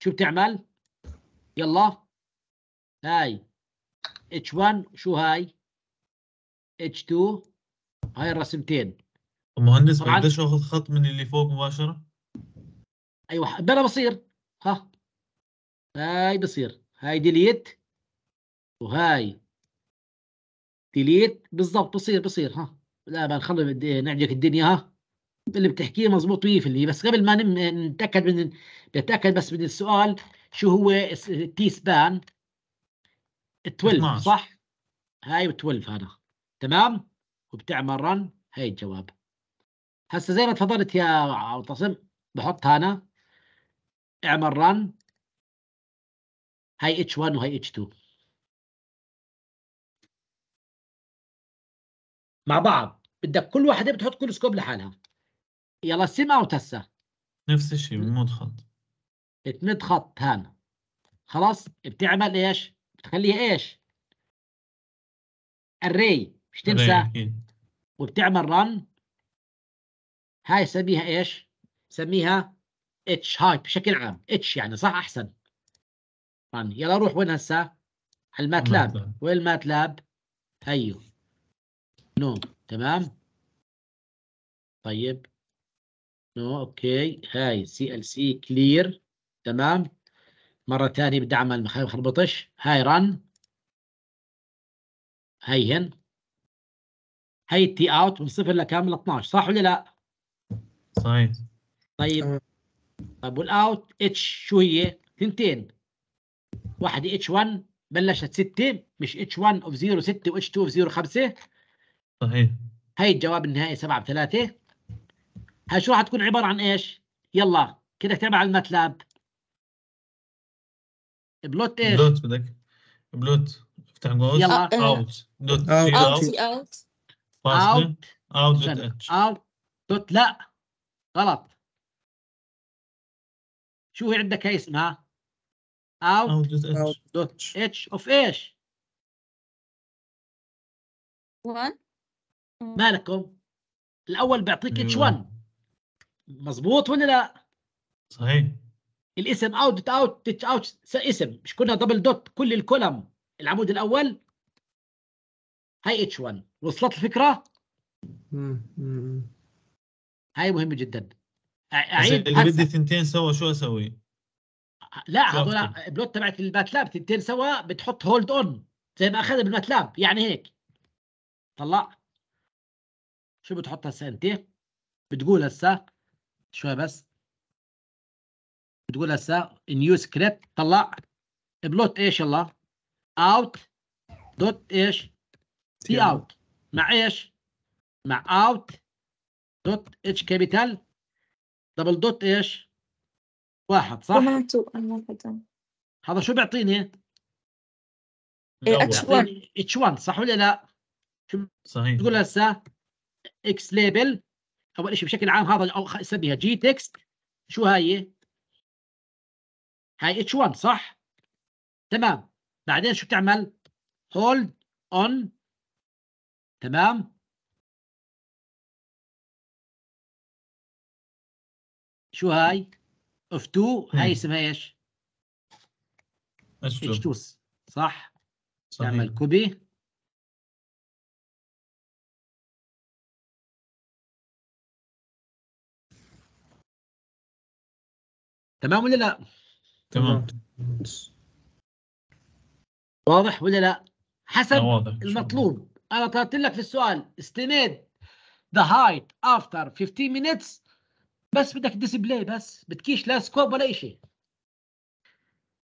شو بتعمل؟ يلا هاي H1 شو هاي H2 هاي الرسمتين مهندس ما بقدرش اخذ خط من اللي فوق مباشره ايوه بلا بصير ها هاي بصير هاي ديليت وهاي ديليت بالضبط بصير بصير ها لا بنخرب نعجك الدنيا ها اللي بتحكيه مضبوط 100% بس قبل ما نتاكد من نتاكد بس من السؤال شو هو التي سبان 12 صح؟ هاي 12 هذا تمام؟ وبتعمل رن هاي الجواب هسه زي ما تفضلت يا عاطسم بحط هنا اعمل رن هاي اتش 1 وهاي اتش 2 مع بعض بدك كل واحده بتحط كل سكوب لحالها يلا اوت هسه نفس الشيء بنمد خط بتمد خط هان خلاص بتعمل ايش؟ بتخليها ايش؟ الري مش تنسى وبتعمل رن هاي سميها ايش؟ سميها اتش هاي بشكل عام اتش يعني صح احسن رن يلا روح وين هسه؟ على الماتلاب وين الماتلاب؟ هيو نو تمام طيب نو اوكي هاي سي ال سي كلير تمام مرة ثانية بدي أعمل ما خربطش هاي رن هن هاي التي اوت من صفر لكامل 12 صح ولا لا؟ صحيح طيب طيب والاوت اتش شو هي؟ اثنتين واحدة اتش 1 بلشت 6 مش اتش 1 اوف 0 6 واتش 2 اوف 0 5 صحيح هاي الجواب النهائي 7 ب 3 هاي شو راح تكون عبارة عن ايش؟ يلا كده تعمل على الماتلاب بلوت ايش؟ بلوت بدك بلوت افتح جوز يلا اوت دوت اوت اوت اوت اوت دوت اتش اوت دوت لا غلط شو هي عندك هي اسمها؟ اوت دوت اتش اوف ايش؟ 1 مالكم؟ الاول بيعطيك اتش أيوه. 1 مضبوط ولا لا؟ صحيح الاسم اوت اوت تتش اوت اسم مش كنا دبل دوت كل الكولم العمود الاول هاي اتش 1 وصلت الفكره؟ هاي مهمه جدا اعيد اللي بدي ثنتين سوا شو اسوي؟ لا هذول بلوت تبعت الماتلاب ثنتين سوا بتحط هولد اون زي ما اخذها بالماتلاب يعني هيك طلع شو بتحط هسه انت؟ بتقول هسه شوي بس بتقول هسه نيو سكريبت طلع بلوت ايش يلا اوت دوت ايش سي اوت مع ايش مع اوت دوت اتش كابيتال دبل دوت ايش واحد صح هذا شو بيعطيني اتش 1 اتش 1 صح ولا لا صحيح تقول هسه اكس ليبل اول شيء بشكل عام هذا سميها جي تكست شو هاي هاي اتش 1 صح تمام بعدين شو بتعمل هولد اون تمام شو هاي اف 2 هاي اسمها ايش اتش 2 صح صحيح. تعمل كوبي تمام ولا لا تمام واضح ولا لا؟ حسب المطلوب انا طلبت لك في السؤال استناد ذا هايت افتر 15 minutes بس بدك ديسبلاي بس بدكيش لا سكوب ولا شيء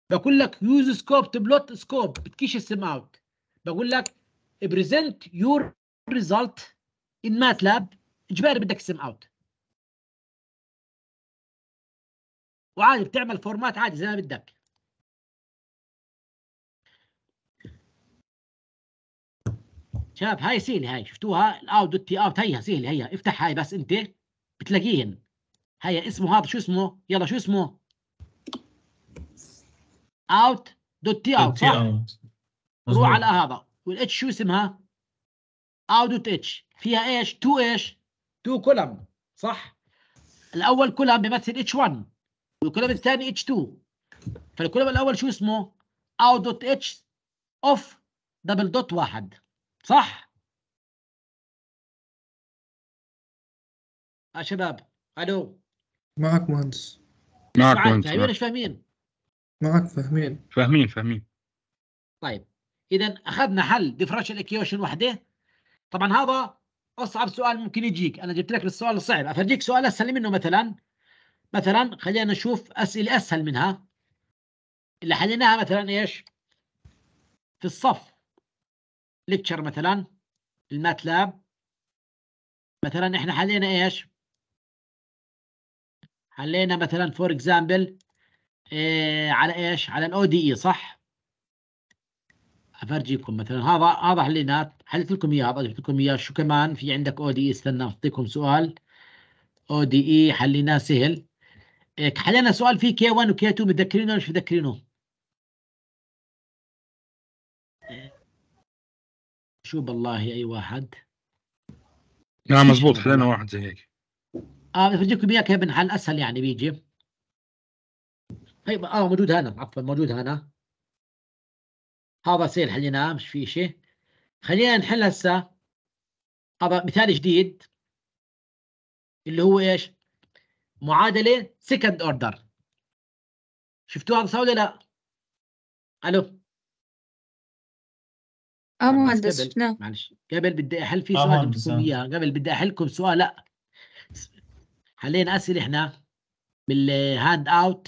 بقول لك يوز سكوب بلوت سكوب بدكيش السم اوت بقول لك بريزنت يور ريزلت ان ماتلاب اجباري بدك سم اوت وعادي بتعمل فورمات عادي زي ما بدك شباب هاي سهله هاي شفتوها الاوت دوت تي اوت هيها سهله هيها افتح هاي بس انت بتلاقيهن هي اسمه هذا شو اسمه يلا شو اسمه اوت دوت تي اوت روح على هذا والاتش شو اسمها اوت دوت اتش فيها ايش تو ايش تو كولم صح الاول كولم بيمثل اتش 1 والكولاب الثاني اتش 2 فالكولاب الاول شو اسمه؟ او دوت اتش اوف دبل دوت واحد صح؟ يا آه، شباب الو معك مهندس معك مهندس فاهمين مش فاهمين؟ معك فاهمين فاهمين فاهمين طيب اذا اخذنا حل ديفرنشال ايكيوشن وحده طبعا هذا اصعب سؤال ممكن يجيك انا جبت لك السؤال الصعب افرجيك سؤال اسهل منه مثلا مثلا خلينا نشوف اسئله اسهل منها اللي حليناها مثلا ايش في الصف ليكتشر مثلا الماتلاب مثلا احنا حلينا ايش حلينا مثلا فور اكزامبل إيه على ايش على الاو دي اي e، صح افرجيكم مثلا هذا هذا حليناه حليت لكم اياه جبت لكم اياه شو كمان في عندك او دي اي استنى اعطيكم سؤال او دي اي حليناه سهل حلينا إيه، سؤال في كي 1 وكي 2 متذكرينه ولا مش متذكرينه؟ شو بالله اي واحد نعم مزبوط حلينا واحد زي هيك اه بفرجيكم اياه كيف بنحل اسهل يعني بيجي طيب اه موجود هنا عفوا موجود هنا هذا سيل حليناه مش في شيء خلينا نحل هسه هذا مثال جديد اللي هو ايش؟ معادله سكند اوردر شفتوها هذا ولا لا؟ الو اه مهندس نعم. معلش قبل بدي احل في آه، سؤال بدكم اياه قبل بدي احلكم سؤال لا حلينا اسئله احنا بالهاند اوت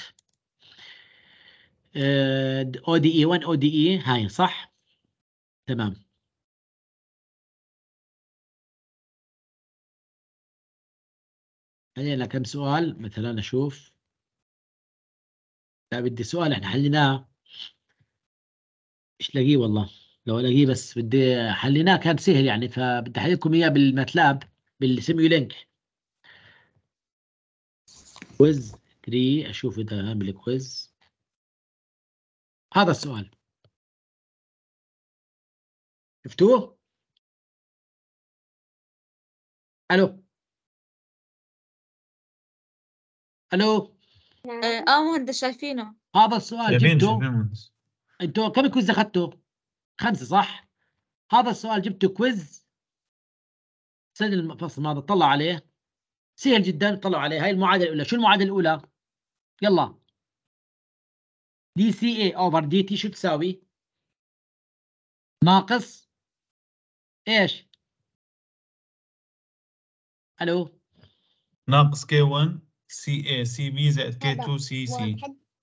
او دي اي 1 او دي اي هاي صح؟ تمام خلينا كم سؤال مثلا اشوف لا طيب، بدي سؤال احنا يعني، حليناه مش لاقيه والله لو الاقيه بس بدي حليناه كان سهل يعني فبدي احل لكم اياه بالماتلاب بالسيميولينك كويز 3 اشوف اذا عامل كويز هذا السؤال شفتوه؟ الو الو آه،, نعم. اه مهندس شايفينه هذا السؤال جبته انتوا كم كويز اخذتوا؟ خمسه صح؟ هذا السؤال جبته كويز سجل الفصل الماضي طلع عليه سهل جدا طلعوا عليه هاي المعادله الاولى شو المعادله الاولى؟ يلا دي سي اي اوفر دي تي شو تساوي؟ ناقص ايش؟ الو ناقص كي 1 سي اي سي بي زائد كي 2 سي سي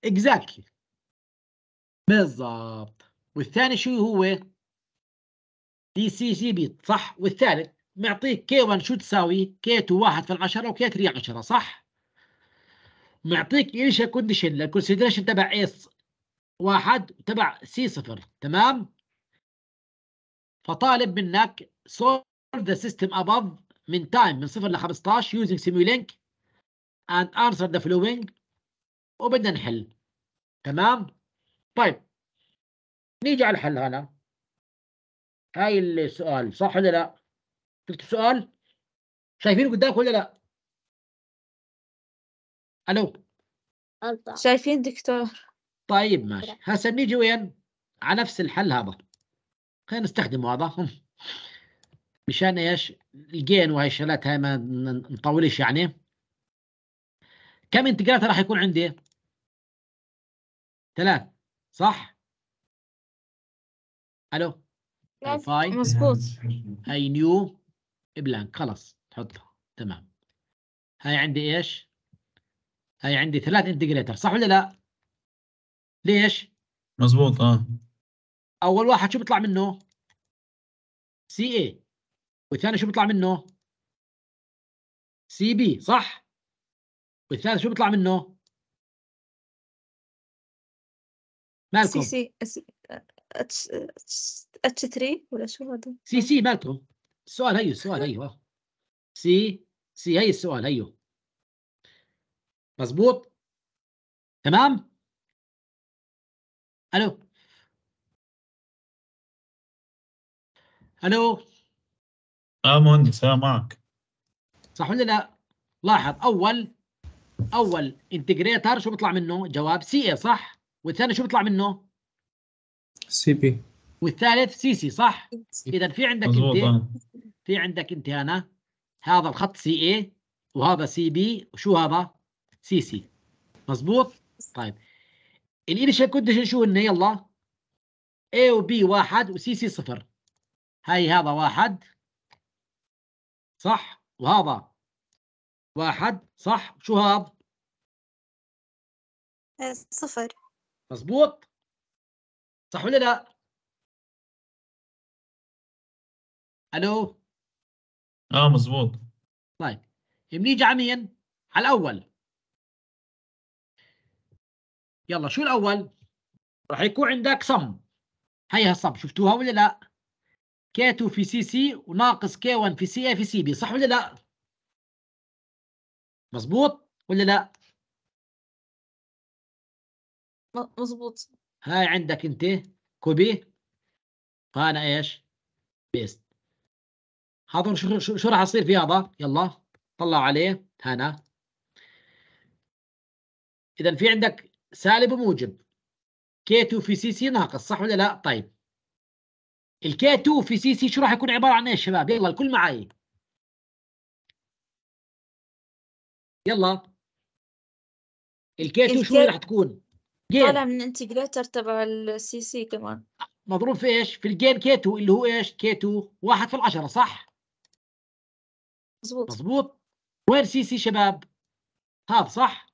اكزاكتلي بالضبط والثاني شو هو دي سي سي بي صح والثالث معطيك كي 1 شو تساوي كي 2 1 في العشرة وكي 3 10 صح معطيك ايش كونديشن الكونسيدريشن تبع اس واحد تبع سي صفر تمام فطالب منك solve the system above من تايم من صفر ل 15 using simulink and answer the following وبدنا نحل تمام طيب نيجي على الحل هنا هاي السؤال صح ولا لا تكتب سؤال شايفينه قدامك ولا لا الو شايفين دكتور طيب ماشي هسه نيجي وين على نفس الحل هذا خلينا نستخدمه هذا مشان ايش الجين وهي الشغلات هاي ما نطولش يعني كم انتجرال راح يكون عندي؟ ثلاث صح؟ الو فاين نعم، مظبوط هاي نيو بلانك خلص تحطها تمام هاي عندي ايش؟ هاي عندي ثلاث انتجريتر صح ولا لا؟ ليش؟ مظبوط اه اول واحد شو بيطلع منه؟ سي اي والثاني شو بيطلع منه؟ سي بي صح؟ والثالث شو بيطلع منه؟ مالكم سي سي اتش 3 ولا شو هذا؟ سي سي مالكم السؤال هيو السؤال هيو سي سي هي السؤال هيو مضبوط؟ تمام الو الو اه مهندس معك صح ولا لا لاحظ اول اول انتجريتر شو بيطلع منه جواب سي اي صح والثاني شو بيطلع منه سي بي والثالث سي سي صح اذا في عندك انت آه. في عندك انت هنا هذا الخط سي اي وهذا سي بي وشو هذا سي سي مضبوط؟ طيب الانيشال كونديشن شو هن يلا اي وبي واحد وسي سي صفر هاي هذا واحد صح وهذا واحد صح شو هاد؟ آه، صفر مزبوط صح ولا لا؟ الو اه مزبوط طيب بنيجي على مين؟ على الاول يلا شو الاول؟ راح يكون عندك صم هيها الصم شفتوها ولا لا؟ كي 2 في سي سي وناقص كي 1 في سي اي في سي بي صح ولا لا؟ مظبوط ولا لا مظبوط هاي عندك انت كوبي فانا ايش بيست هذا شو شو, شو راح يصير في هذا يلا طلع عليه هنا اذا في عندك سالب وموجب K2 في سي سي ناقص صح ولا لا طيب الكي 2 في سي سي شو راح يكون عباره عن ايش شباب يلا الكل معي يلا الكي 2 شو راح تكون؟ طالع من الانتجريتر تبع السي سي كمان مضروب في ايش؟ في الجين كي 2 اللي هو ايش؟ كي 2 1 في العشرة صح؟ مضبوط مضبوط وين سي سي شباب؟ هذا صح؟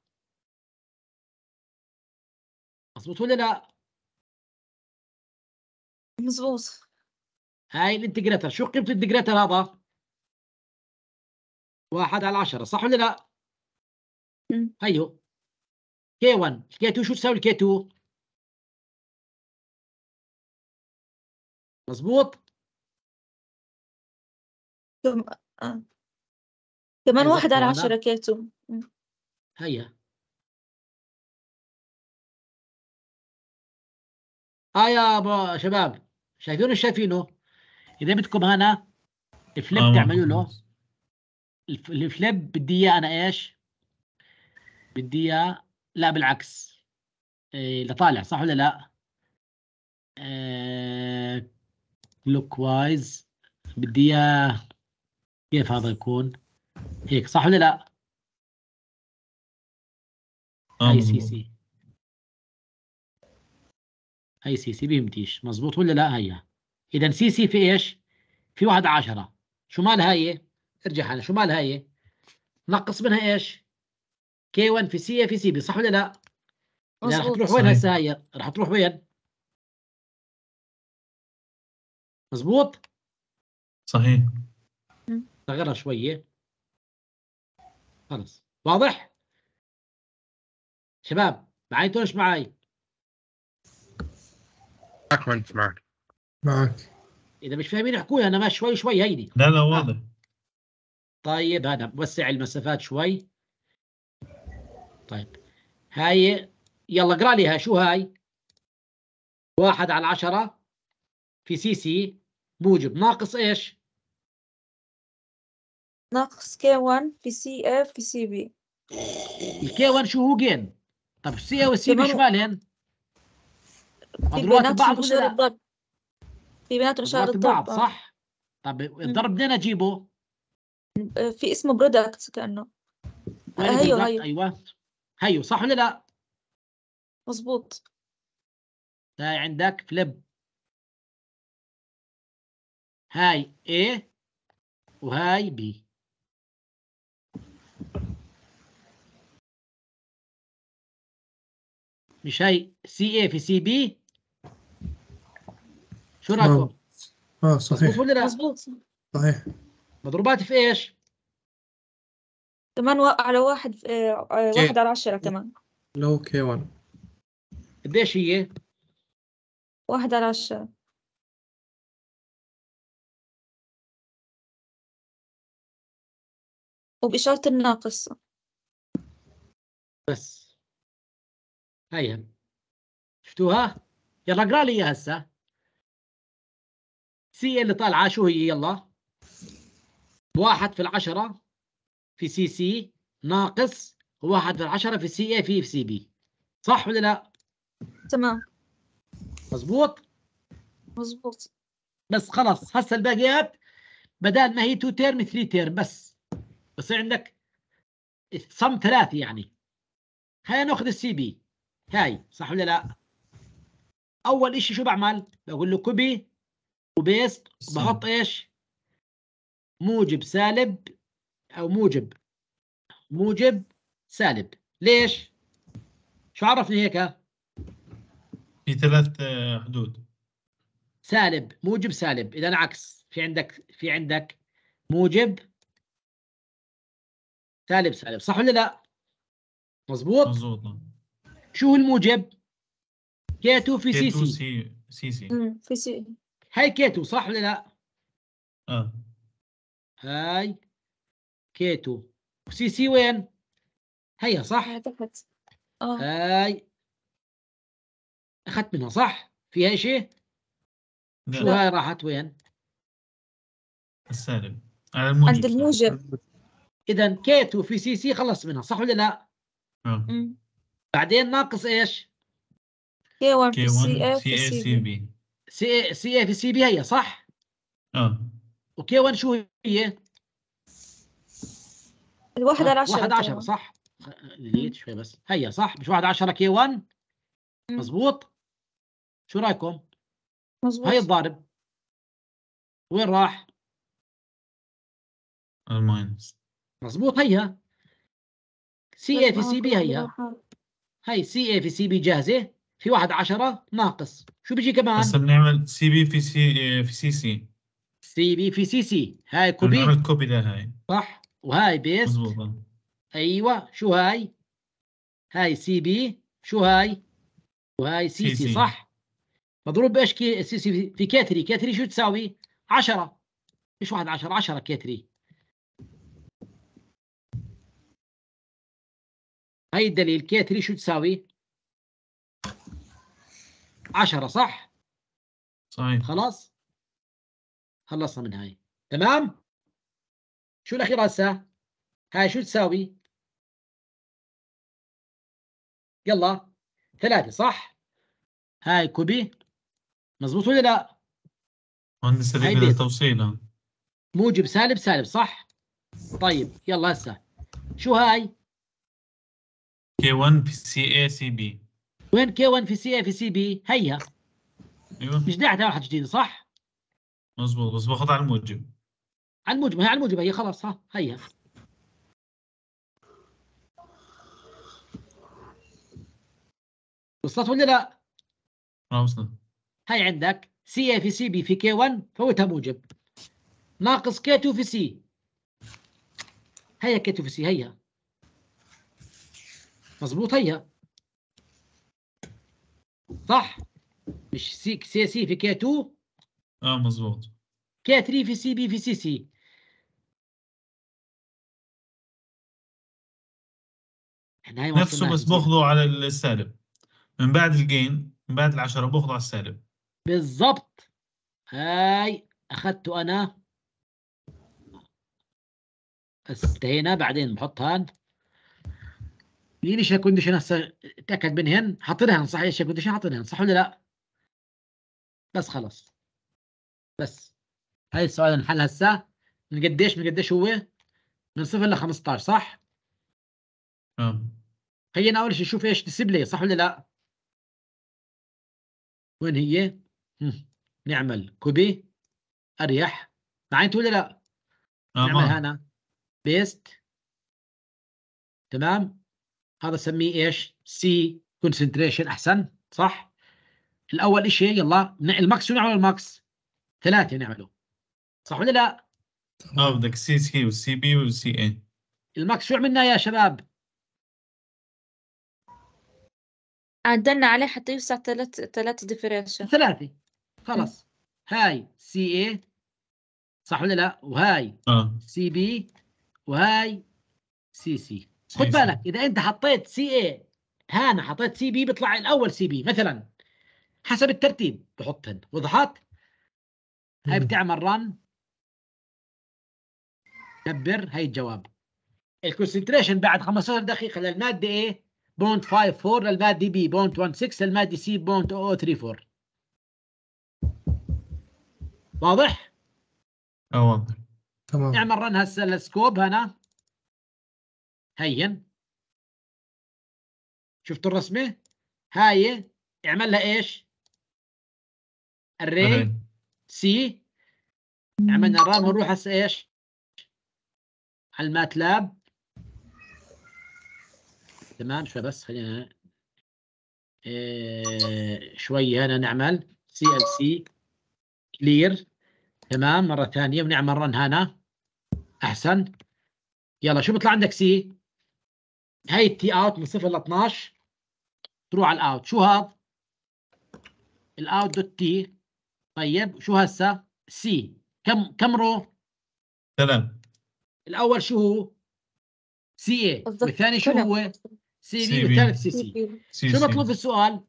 مضبوط ولا لا؟ مظبوط هاي الانتجريتر شو قيمة الانتجريتر هذا؟ واحد على عشرة صح ولا لا؟ مم. ايوه كي 1 الكي 2 شو تساوي الكي 2 مظبوط ثم كمان آه. واحد على عشرة كي 2 هيا اه يا شباب شايفينه شايفينه اذا بدكم هنا الفليب آه، تعملوا له الفليب بدي اياه انا ايش بدي اياه لا بالعكس إيه لطالع صح ولا لا؟ إيه لوك وايز بدي اياه كيف هذا يكون؟ هيك صح ولا لا؟ اي سي سي اي سي سي بيمديش مزبوط ولا لا هيا اذا سي سي في ايش؟ في واحد عشرة شو مال هاي؟ ارجع انا شو مال هاي؟ نقص منها ايش؟ كي 1 في سي إيه في سي بي صح ولا لا؟ لا راح تروح وين هسه هي؟ راح تروح وين؟ مزبوط؟ صحيح صغرها شوية خلص واضح؟ شباب معي توش معي؟ معك وانت معك معك إذا مش فاهمين احكوا أنا ماشي شوي شوي هيني لا لا آه. واضح طيب أنا بوسع المسافات شوي طيب هاي يلا اقرا لي شو هاي واحد على عشرة في سي سي موجب ناقص ايش ناقص كي 1 في سي اف إيه في سي بي الكي 1 شو هو جين طب السي اف إيه والسي بي شو مالهن مضروبات بعض ولا الضرب. في بيناتهم رشاد الضرب صح طب الضرب بدنا اجيبه في اسمه برودكت كانه أيوه،, ايوه ايوه هيو أيوه، صح ولا لا مظبوط هاي عندك فليب هاي A وهاي B مش هاي سي اي في سي بي شو رايكم؟ نعم. اه صحيح مضبوط ولا لا؟ مضبوط صحيح مضروبات في ايش؟ كمان على واحد آه، آه، واحد على عشرة كمان لو كي 1 قديش هي؟ واحد على عشرة وبإشارة الناقصة بس هيا شفتوها؟ يلا اقرا لي اياها هسه سي اللي طالعه شو هي يلا؟ واحد في العشرة في سي سي ناقص واحد على عشرة في سي اي في سي بي صح ولا لا؟ تمام مظبوط؟ مظبوط بس خلاص هسه الباقيات بدل ما هي 2 تيرم 3 تيرم بس بصير عندك صم ثلاثة يعني هيا ناخذ السي بي هاي صح ولا لا؟ اول شيء شو بعمل؟ بقول له كوبي وبيست وبحط ايش؟ موجب سالب او موجب موجب سالب ليش شو عرفني هيك في ثلاث آه، حدود سالب موجب سالب اذا عكس في عندك في عندك موجب سالب سالب صح ولا لا مضبوط؟ مضبوط نعم. شو الموجب كيتو في سي سي سي سي في سي هاي كيتو صح ولا لا اه هاي كيتو وسي سي وين هيا صح تحت اه هاي اخذت منها صح فيها شيء شو هاي راحت وين السالب على الموجب عند الموجب اذا كيتو في سي سي خلص منها صح ولا لا اه بعدين ناقص ايش K1 في سي A إيه إيه إيه، في سي بي سي اي في سي بي هي صح اه وكي 1 شو هي الواحد 10 واحد صح نيت شوي بس هيا صح مش واحد كي 1 مزبوط شو رايكم مزبوط هاي الضارب وين راح الماينس مزبوط هيا سي اي في سي طيب، بي هيا هاي سي اي في سي بي جاهزه في واحد ناقص شو بيجي كمان هسه بنعمل سي بي في سي آه، في سي سي سي بي في سي سي هاي كوبي بنعمل كوبي لهاي صح وهاي بيست مزبوطة. آه. ايوه شو هاي هاي سي بي شو هاي وهاي سي سي, سي. صح مضروب بايش كي سي سي في كاتري كاتري شو تساوي 10 مش واحد 10 10 كاتري هاي الدليل كاتري شو تساوي 10 صح صحيح خلاص خلصنا من هاي تمام شو الأخيرة هسه؟ هاي شو تساوي؟ يلا ثلاثة صح؟ هاي كوبي مضبوط ولا لا؟ مهندس ريبل التوصيل موجب سالب سالب صح؟ طيب يلا هسه شو هاي؟ K1 في سي CB إيه سي وين K1 في سي إيه في سي هيا ايوه مش داعي تعمل حاجة جديدة صح؟ مضبوط بس باخذها على الموجب على الموجبه هي على الموجبه هي خلاص ها هيها وصلت ولا لا؟ ما نعم، وصلت هاي عندك سي في سي بي في كي 1 فوتها موجب ناقص كي 2 في سي هيا كي 2 في سي هيا مضبوط هيا صح مش سي سي في كي 2 اه مضبوط كي 3 في سي بي في سي سي نفسه بس باخذه على السالب من بعد الجين من بعد العشرة باخذه على السالب بالظبط هاي اخذته انا انتهينا بعدين بحط هان ليش الكونديشن هسه اتاكد منهن حاطينهن صح ايش الكونديشن حاطينهن صح ولا لا؟ بس خلص بس هاي السؤال انحل هسه من قديش من قديش هو؟ من صفر ل 15 صح؟ اه خلينا اول شيء نشوف ايش تسيب لي صح ولا لا وين هي نعمل كوبي اريح معي ولا لا آه نعمل هنا بيست تمام هذا سميه ايش سي كونسنتريشن احسن صح الاول شيء يلا الماكس شو نعمل الماكس ثلاثه نعمله صح ولا لا اه بدك سي سي والسي بي والسي اي الماكس شو عملنا يا شباب عدلنا عليه حتى يوسع ثلاث ثلاث ديفرنشال ثلاثة خلاص هاي سي اي صح ولا لا وهاي آه. سي بي وهاي سي سي خد بالك اذا انت حطيت سي اي هنا حطيت سي بي بيطلع الاول سي بي مثلا حسب الترتيب بحطهن وضحت هاي بتعمل رن كبر هاي الجواب الكونسنتريشن بعد 15 دقيقه للماده ايه بوند 54 للمادة بي بوند 16 للمادة سي بوند 0034 واضح؟ اه واضح تمام اعمل رن هسه السكوب هنا هين شفتوا الرسمة؟ هاي اعمل لها ايش؟ الري سي عملنا رن ونروح هسه ايش؟ على الماتلاب تمام فبس خلينا آه، شوي هنا نعمل سي ال سي كلير تمام مرة ثانية ونعمل رن هنا أحسن يلا شو بيطلع عندك سي هاي التي اوت من صفر ل 12 تروح على الاوت شو هذا الاوت دوت تي طيب شو هسه سي كم كم رو تمام الاول شو هو سي اي والثاني شو هو سي بي والثالث سي سي شو مطلوب في السؤال؟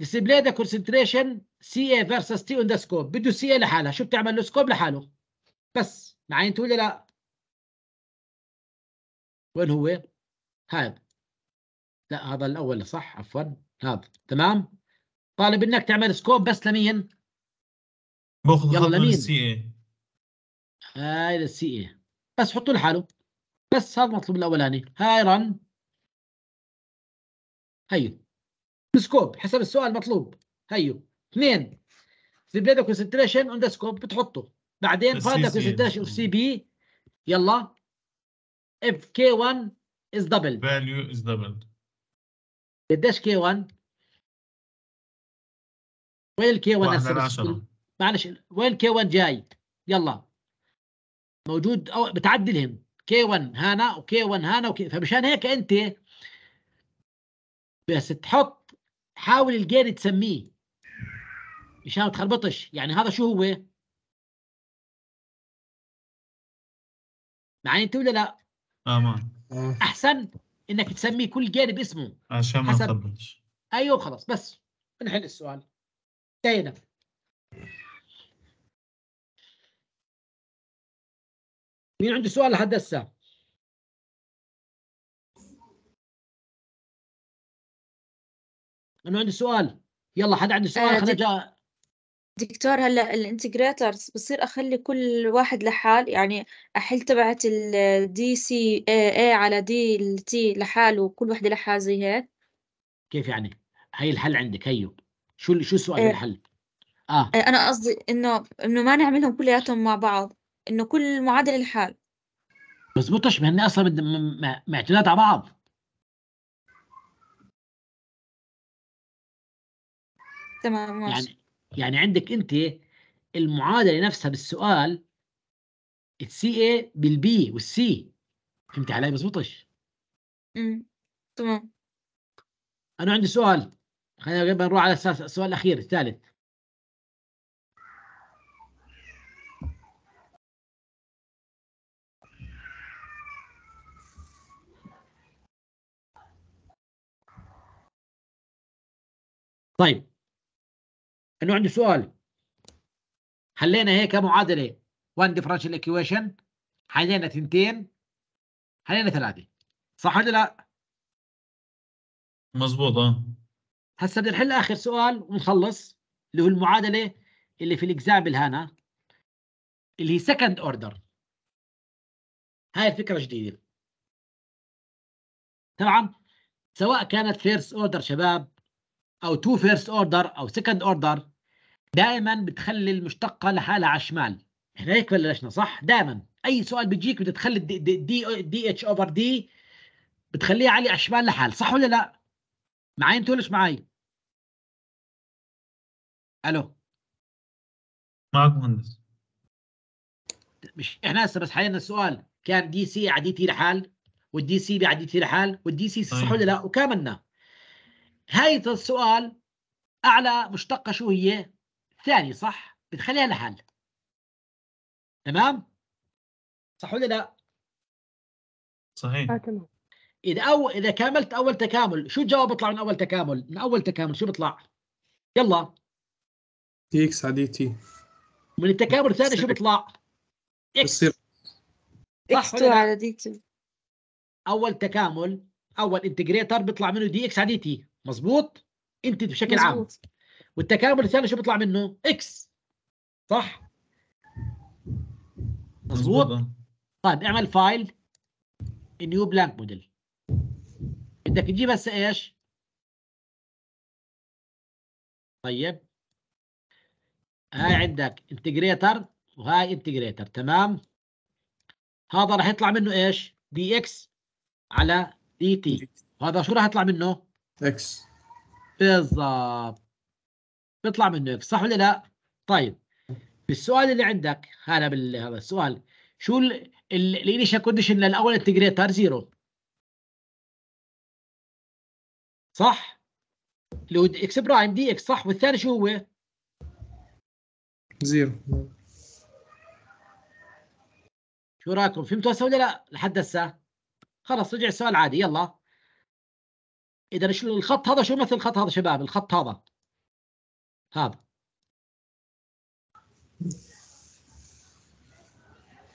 ديسبلاي ذا كونسنتريشن سي اي فيرسس تي اون ذا سكوب بده سي اي لحالها شو بتعمل له سكوب لحاله بس معي انت ولا لا؟ وين هو؟ هذا لا هذا الاول صح عفوا هذا تمام؟ طالب انك تعمل سكوب بس لمين؟ باخذ يلا لمين؟ السي اي هاي للسي اي بس حطوا لحاله بس هذا المطلوب الاولاني هاي رن هيو سكوب حسب السؤال المطلوب هيو اثنين في بلاد كونسنتريشن اون ذا سكوب بتحطه بعدين فاتا كونسنتريشن اوف سي بي يلا اف كي 1 از دبل فاليو از دبل قديش كي 1 وين الكي 1 هسه معلش وين كي 1 جاي يلا موجود او بتعدلهم كي 1 هنا وكي 1 هنا وكي فمشان هيك انت بس تحط حاول الجين تسميه مشان ما تخربطش يعني هذا شو هو؟ معي انت ولا لا؟ اه احسن انك تسمي كل جير باسمه عشان ما تخربطش ايوه خلاص بس نحل السؤال انتهينا مين عنده سؤال لحد هسه؟ انا عندي سؤال يلا حد عنده سؤال آه، خلينا دكتور هلا الانتجريترز بصير اخلي كل واحد لحال يعني احل تبعت الدي سي اي اي على دي تي لحاله كل وحده لحال زي هيك كيف يعني هي الحل عندك هيو شو شو سؤال آه. الحل آه. اه انا قصدي انه انه ما نعملهم كلياتهم مع بعض انه كل معادله لحال مزبوط مش اصلا اعتماد على بعض تمام ماشي يعني يعني عندك انت المعادله نفسها بالسؤال السي اي بالبي والسي فهمت علي مزبوطش امم تمام انا عندي سؤال خلينا نروح على السؤال الاخير الثالث طيب انه عندي سؤال حلينا هيك معادله 1 ديفرنشال ايكويشن حلينا تنتين حلينا ثلاثه صح ولا لا؟ مضبوط اه هسه بدنا نحل اخر سؤال ونخلص اللي هو المعادله اللي في الاكزامبل هنا اللي هي سكند اوردر هاي الفكره جديده تمام سواء كانت فيرست اوردر شباب او تو فيرست اوردر او سكند اوردر دائما بتخلي المشتقه لحالها على الشمال احنا هيك بلشنا صح دائما اي سؤال بتجيك بدها تخلي الدي دي, دي اتش اوفر دي بتخليها علي على الشمال لحال صح ولا لا معي انت ولاش معي الو معك مهندس مش احنا هسه بس حالنا السؤال كان دي سي تي لحال والدي سي تي لحال والدي سي صح طيب. ولا لا وكملنا هاي السؤال اعلى مشتقه شو هي ثاني صح بتخليها لحال تمام صح ولا لا صحيح آه، اذا أو اذا كملت اول تكامل شو الجواب بيطلع من اول تكامل من اول تكامل شو بيطلع يلا دي اكس على دي تي من التكامل الثاني شو بيطلع اكس اكس على دي تي اول تكامل اول انتجريتر بيطلع منه دي اكس على دي تي مظبوط انت بشكل مزبوط. عام والتكامل الثاني شو بيطلع منه؟ اكس صح؟ مضبوط؟ آه. طيب اعمل فايل نيو بلانك موديل بدك تجيب هسه ايش؟ طيب هاي عندك انتجريتر وهاي انتجريتر تمام هذا راح يطلع منه ايش دي اكس على دي تي وهذا شو راح يطلع منه اكس بالضبط بيطلع منه اكس صح ولا لا؟ طيب بالسؤال اللي عندك هذا بالهذا السؤال شو الانيشال كونديشن للاول انتجريتر زيرو صح؟ اللي هو اكس برايم دي اكس صح والثاني شو هو؟ زيرو شو رايكم فهمتوا هسه ولا لا لحد هسه خلص رجع السؤال عادي يلا اذا شو الخط هذا شو مثل الخط هذا شباب الخط هذا هذا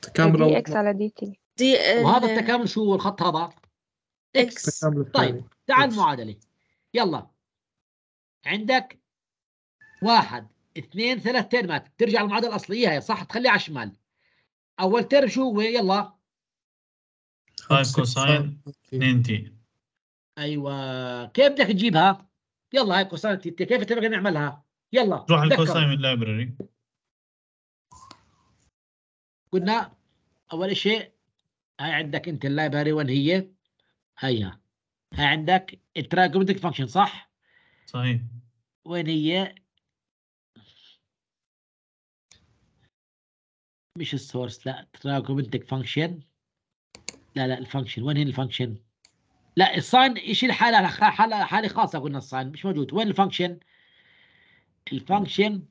تكامل دي اكس على دي تي دي وهذا التكامل شو هو الخط هذا؟ اكس طيب تعال معادله يلا عندك واحد اثنين ثلاث ترمات ترجع للمعادله الاصليه هي صح تخليها على الشمال اول ترم شو هو يلا 5 كوساين 2 تي ايوه كيف بدك تجيبها؟ يلا هاي كوساين تي كيف تبغى نعملها؟ يلا روح الكوساين لايبرري قلنا اول شيء هاي عندك انت اللايبرري وين هي هيا هاي عندك التراجمتك فانكشن صح صحيح وين هي مش السورس لا تراجمتك فانكشن لا لا الفانكشن وين هي الفانكشن لا الساين شيء الحاله حاله حاله خاصه قلنا الساين مش موجود وين الفانكشن الفانكشن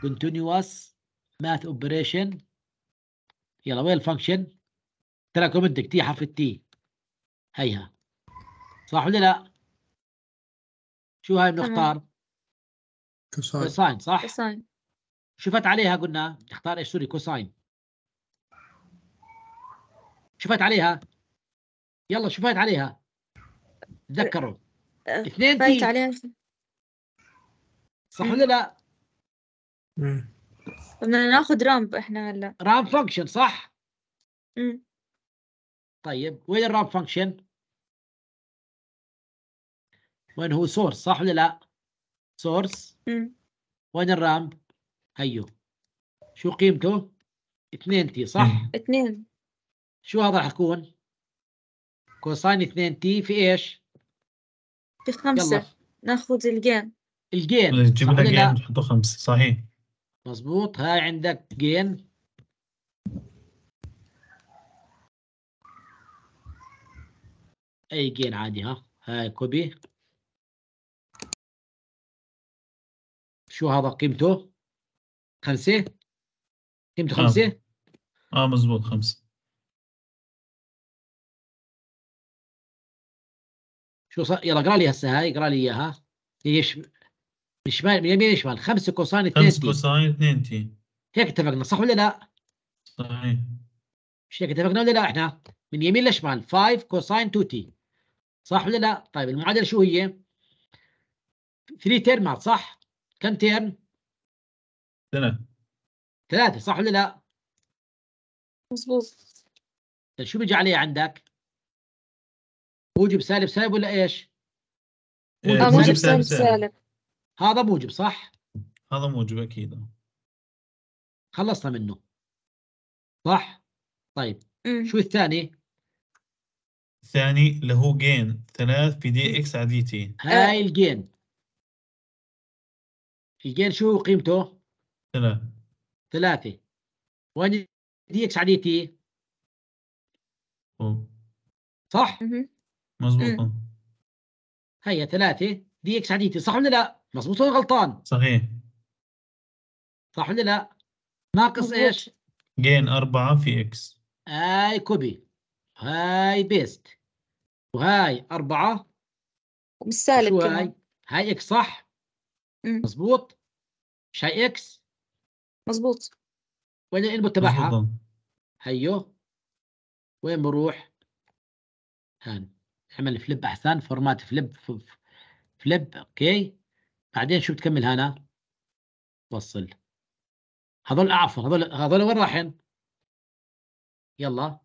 كونتينوس ماث اوبريشن يلا وين الفانكشن ترى كومنتك تي حرف التي هيها صح ولا لا شو هاي بنختار كوساين كوساين صح كوساين شفت عليها قلنا تختار ايش سوري كوساين شفت عليها يلا شفت عليها تذكروا أه، اثنين تي عليها صح ولا لا؟ بدنا ناخذ رامب احنا هلا رامب فانكشن صح؟ مم. طيب وين الرامب فانكشن؟ وين هو سورس صح ولا لا؟ سورس وين الرامب؟ هيو أيوه. شو قيمته؟ 2 تي صح؟ 2 شو هذا راح يكون؟ كوساين 2 تي في ايش؟ في 5 ناخذ الجيم الجين تجيب لها جين تحطه خمسه صحيح مظبوط هاي عندك جين اي جين عادي ها هاي كوبي شو هذا قيمته خمسة قيمته خمسة اه, آه مزبوط خمسة شو صار يلا اقرا لي هسه هاي اقرا لي اياها هي ايش شمال من يمين شمال 5 كوساين 2 5 كوساين 2 تي هيك اتفقنا صح ولا لا؟ صحيح مش هيك اتفقنا ولا لا احنا؟ من يمين لشمال 5 كوساين 2 تي صح ولا لا؟ طيب المعادله شو هي؟ 3 تيرمات صح؟ كم تيرم؟ ثلاثة ثلاثة صح ولا لا؟ مظبوط طيب، شو بيجي عليه عندك؟ موجب سالب سالب ولا ايش؟ آه، موجب, سالب سالب, سالب. هذا موجب صح؟ هذا موجب اكيد خلصنا منه صح؟ طيب م. شو الثاني؟ الثاني اللي هو جين 3 في دي اكس على دي تي هاي الجين الجين شو قيمته؟ ثلاثة ثلاثة وين دي اكس على دي تي؟ صح؟ مظبوط هيا ثلاثة دي اكس على دي تي صح ولا لا؟ مظبوط ولا غلطان؟ صحيح صح ولا لا؟ ناقص مزبوط. ايش؟ جين 4 في اكس هاي كوبي هاي بيست وهاي 4 بالسالب هاي هاي اكس صح؟ مظبوط؟ مش هاي اكس؟ مظبوط وين الانبوت تبعها؟ هيو وين بروح؟ هان اعمل فليب احسن فورمات فليب فليب اوكي بعدين شو بتكمل هنا وصل هذول عفوا هذول هذول وين راحن يلا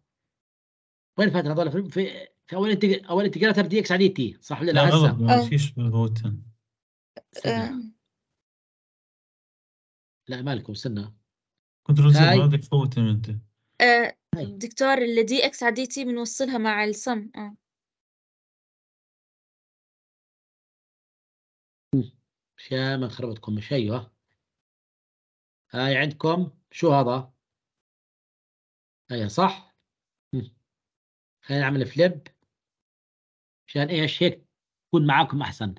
وين فاتن هذول في في, في اول انتج... اول انتجريتر دي اكس على دي تي صح ولا لا لا ما فيش مضبوط لا مالكم استنى كنترول سي هذاك فوتن انت أه، دكتور اللي دي اكس على دي تي بنوصلها مع السم اه شا من خربتكم مش ايوه هاي عندكم شو هذا هيا أيوة، صح خلينا نعمل فليب مشان ايش هيك يكون معاكم احسن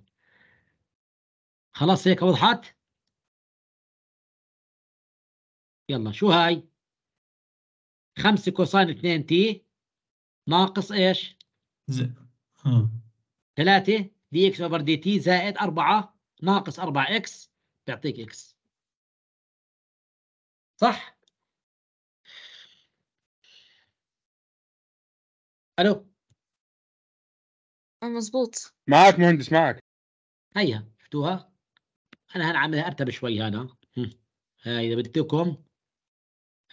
خلاص هيك وضحت يلا شو هاي 5 كوساين 2 تي ناقص ايش؟ ز... 3 دي اكس اوفر دي تي زائد 4 ناقص 4 اكس تعطيك اكس صح الو آه، مزبوط معك مهندس معك هيا شفتوها انا هنعملها ارتب شوي هنا هاي اذا بدكم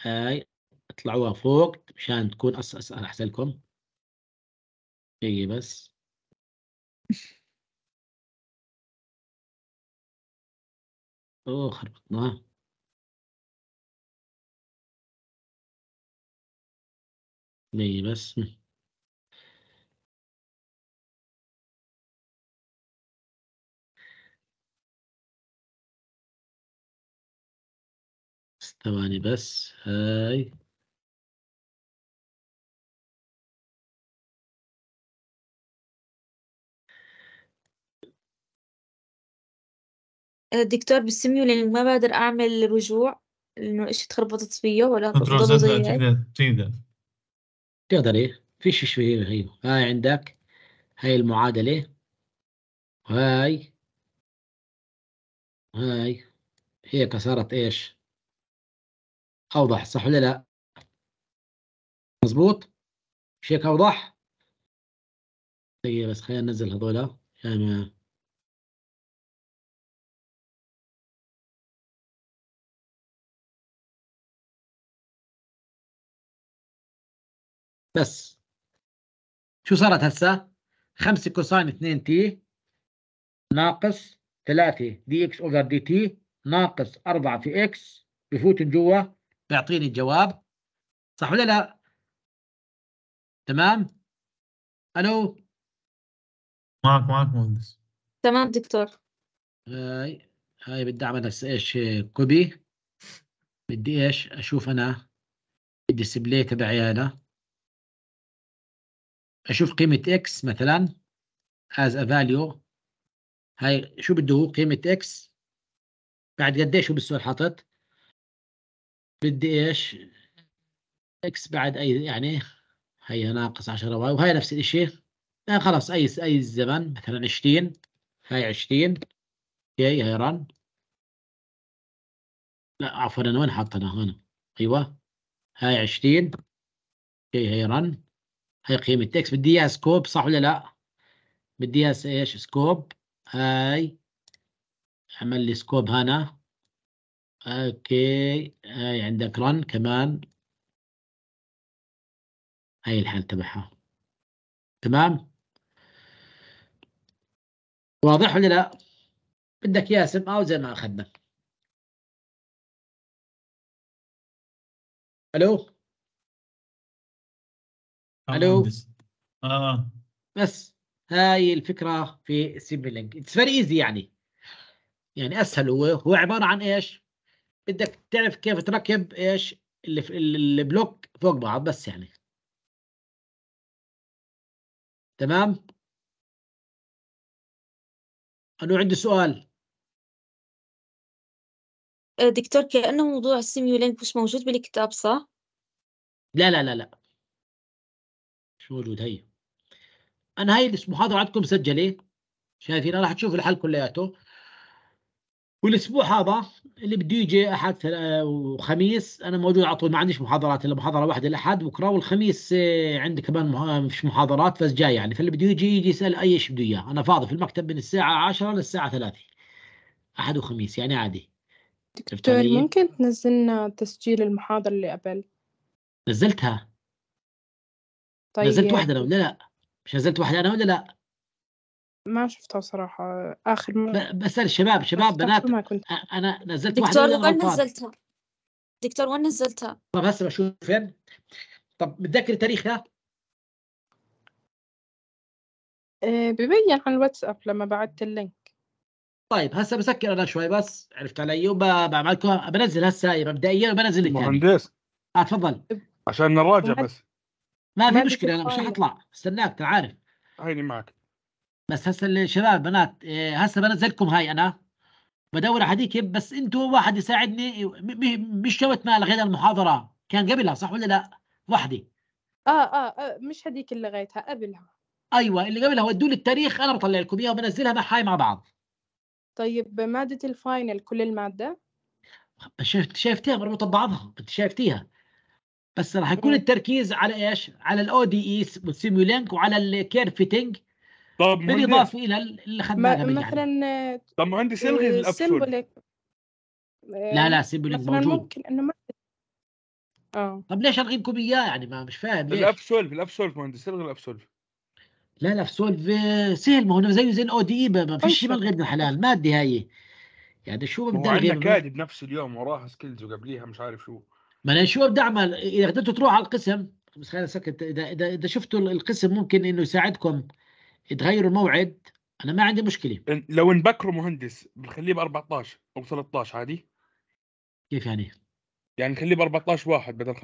هاي اطلعوها فوق مشان تكون اسهل احسن لكم هي بس أوه خربطناها نعم. ليه بس ثواني بس هاي الدكتور آه، بالسيميولينج ما بقدر أعمل رجوع لأنه إشي تخربطت فيه ولا بضل زي تقدر تقدر إيه؟ فيش شوي إيه، هي هاي عندك هاي المعادلة هاي هاي هيك صارت ايش؟ اوضح صح ولا لا؟ مزبوط؟ مش هيك اوضح؟ طيب بس خلينا ننزل هذولا يعني بس شو صارت هسه 5 كوساين 2 تي ناقص 3 دي اكس اوفر دي تي ناقص 4 في اكس بفوت جوا بيعطيني الجواب صح ولا لا تمام الو معك معك مهندس تمام دكتور هاي هاي بدي اعمل هسه ايش كوبي بدي ايش اشوف انا الديسبلاي تبعي انا اشوف قيمه اكس مثلا as a value هاي شو بده هو قيمه اكس بعد قديش هو بالسؤال حاطط بدي ايش اكس بعد اي يعني هي ناقص 10 واي وهي نفس الشيء يعني آه، خلاص اي اي زمن مثلا 20 هاي 20 اوكي هاي رن لا عفوا انا وين حاطها هنا ايوه هاي 20 اوكي هاي رن هي قيمة اكس بدي اياها سكوب صح ولا لا؟ بدي اياها ايش سكوب هاي عمل لي سكوب هنا اوكي هاي عندك رن كمان هاي الحال تبعها تمام واضح ولا لا؟ بدك اياها سم او زي ما اخذنا الو الو اه بس هاي الفكره في سيمبل اتس فيري ايزي يعني يعني اسهل هو هو عباره عن ايش بدك تعرف كيف تركب ايش اللي في البلوك فوق بعض بس يعني تمام انا عندي سؤال آه، دكتور كأنه موضوع السيميولينك مش موجود بالكتاب صح؟ لا لا لا لا مش موجود هي انا هاي المحاضره عندكم مسجله شايفين راح تشوف الحل كلياته والاسبوع هذا اللي بده يجي احد وخميس انا موجود على طول ما عنديش محاضرات الا محاضره واحده الاحد بكره والخميس آه، عندي كمان آه، مش محاضرات بس جاي يعني فاللي بده يجي يجي يسال اي شيء بده اياه انا فاضي في المكتب من الساعه 10 للساعه 3 احد وخميس يعني عادي دكتور ممكن تنزلنا تسجيل المحاضره اللي قبل نزلتها طيب نزلت واحدة أنا ولا لا؟ مش نزلت واحدة أنا ولا لا؟ ما شفتها صراحة آخر م... بسأل الشباب شباب بنات ما كنت. أنا نزلت واحدة دكتور وين نزلتها؟ دكتور وين نزلتها؟ طب هسه بشوف فين؟ طب متذكر تاريخها؟ آه، ببين عن الواتساب لما بعثت اللينك طيب هسه بسكر انا شوي بس عرفت علي وبعمل لكم بنزل هسه مبدئيا وبنزل لك مهندس اه تفضل عشان نراجع بس ما في مشكله انا مش حطلع استناك عارف هيني معك بس هسه الشباب بنات إيه، هسه بنات زيكم هاي انا بدور على هذيك بس انتوا واحد يساعدني مش شوت ما لغينا المحاضره كان قبلها صح ولا لا؟ وحدي اه اه, آه مش هذيك اللي لغيتها قبلها ايوه اللي قبلها ودوا لي التاريخ انا بطلع لكم اياها وبنزلها مع هاي مع بعض طيب ماده الفاينل كل الماده شفت شايفتيها مربوطه ببعضها انت شايفتيها بس راح يكون التركيز على ايش؟ على الاو دي اي e والسيمولينك وعلى الكيرفتنج طب بالاضافه الى اللي اخذناها يعني. مثلا يعني. طب مهندس إيه الغي الابسول لا لا آه، سيمولينك موجود ممكن انه ما اه طب ليش الغيكم اياه يعني ما مش فاهم ليش الاب سولف الاب سولف مهندس إيه الغي الاب سولف لا لا سولف آه، سهل ما هو زيه زي الاو دي اي ما فيش شيء غير ابن الحلال الماده هاي يعني شو بدنا الغي عندنا كاتب نفس اليوم وراها سكيلز وقبليها مش عارف شو ما انا شو بدي اعمل اذا قدرتوا تروح على القسم بس خلينا سكت اذا اذا اذا شفتوا القسم ممكن انه يساعدكم تغيروا الموعد انا ما عندي مشكله لو نبكره مهندس بنخليه ب 14 او 13 عادي كيف يعني؟ يعني نخليه ب 14 واحد بدل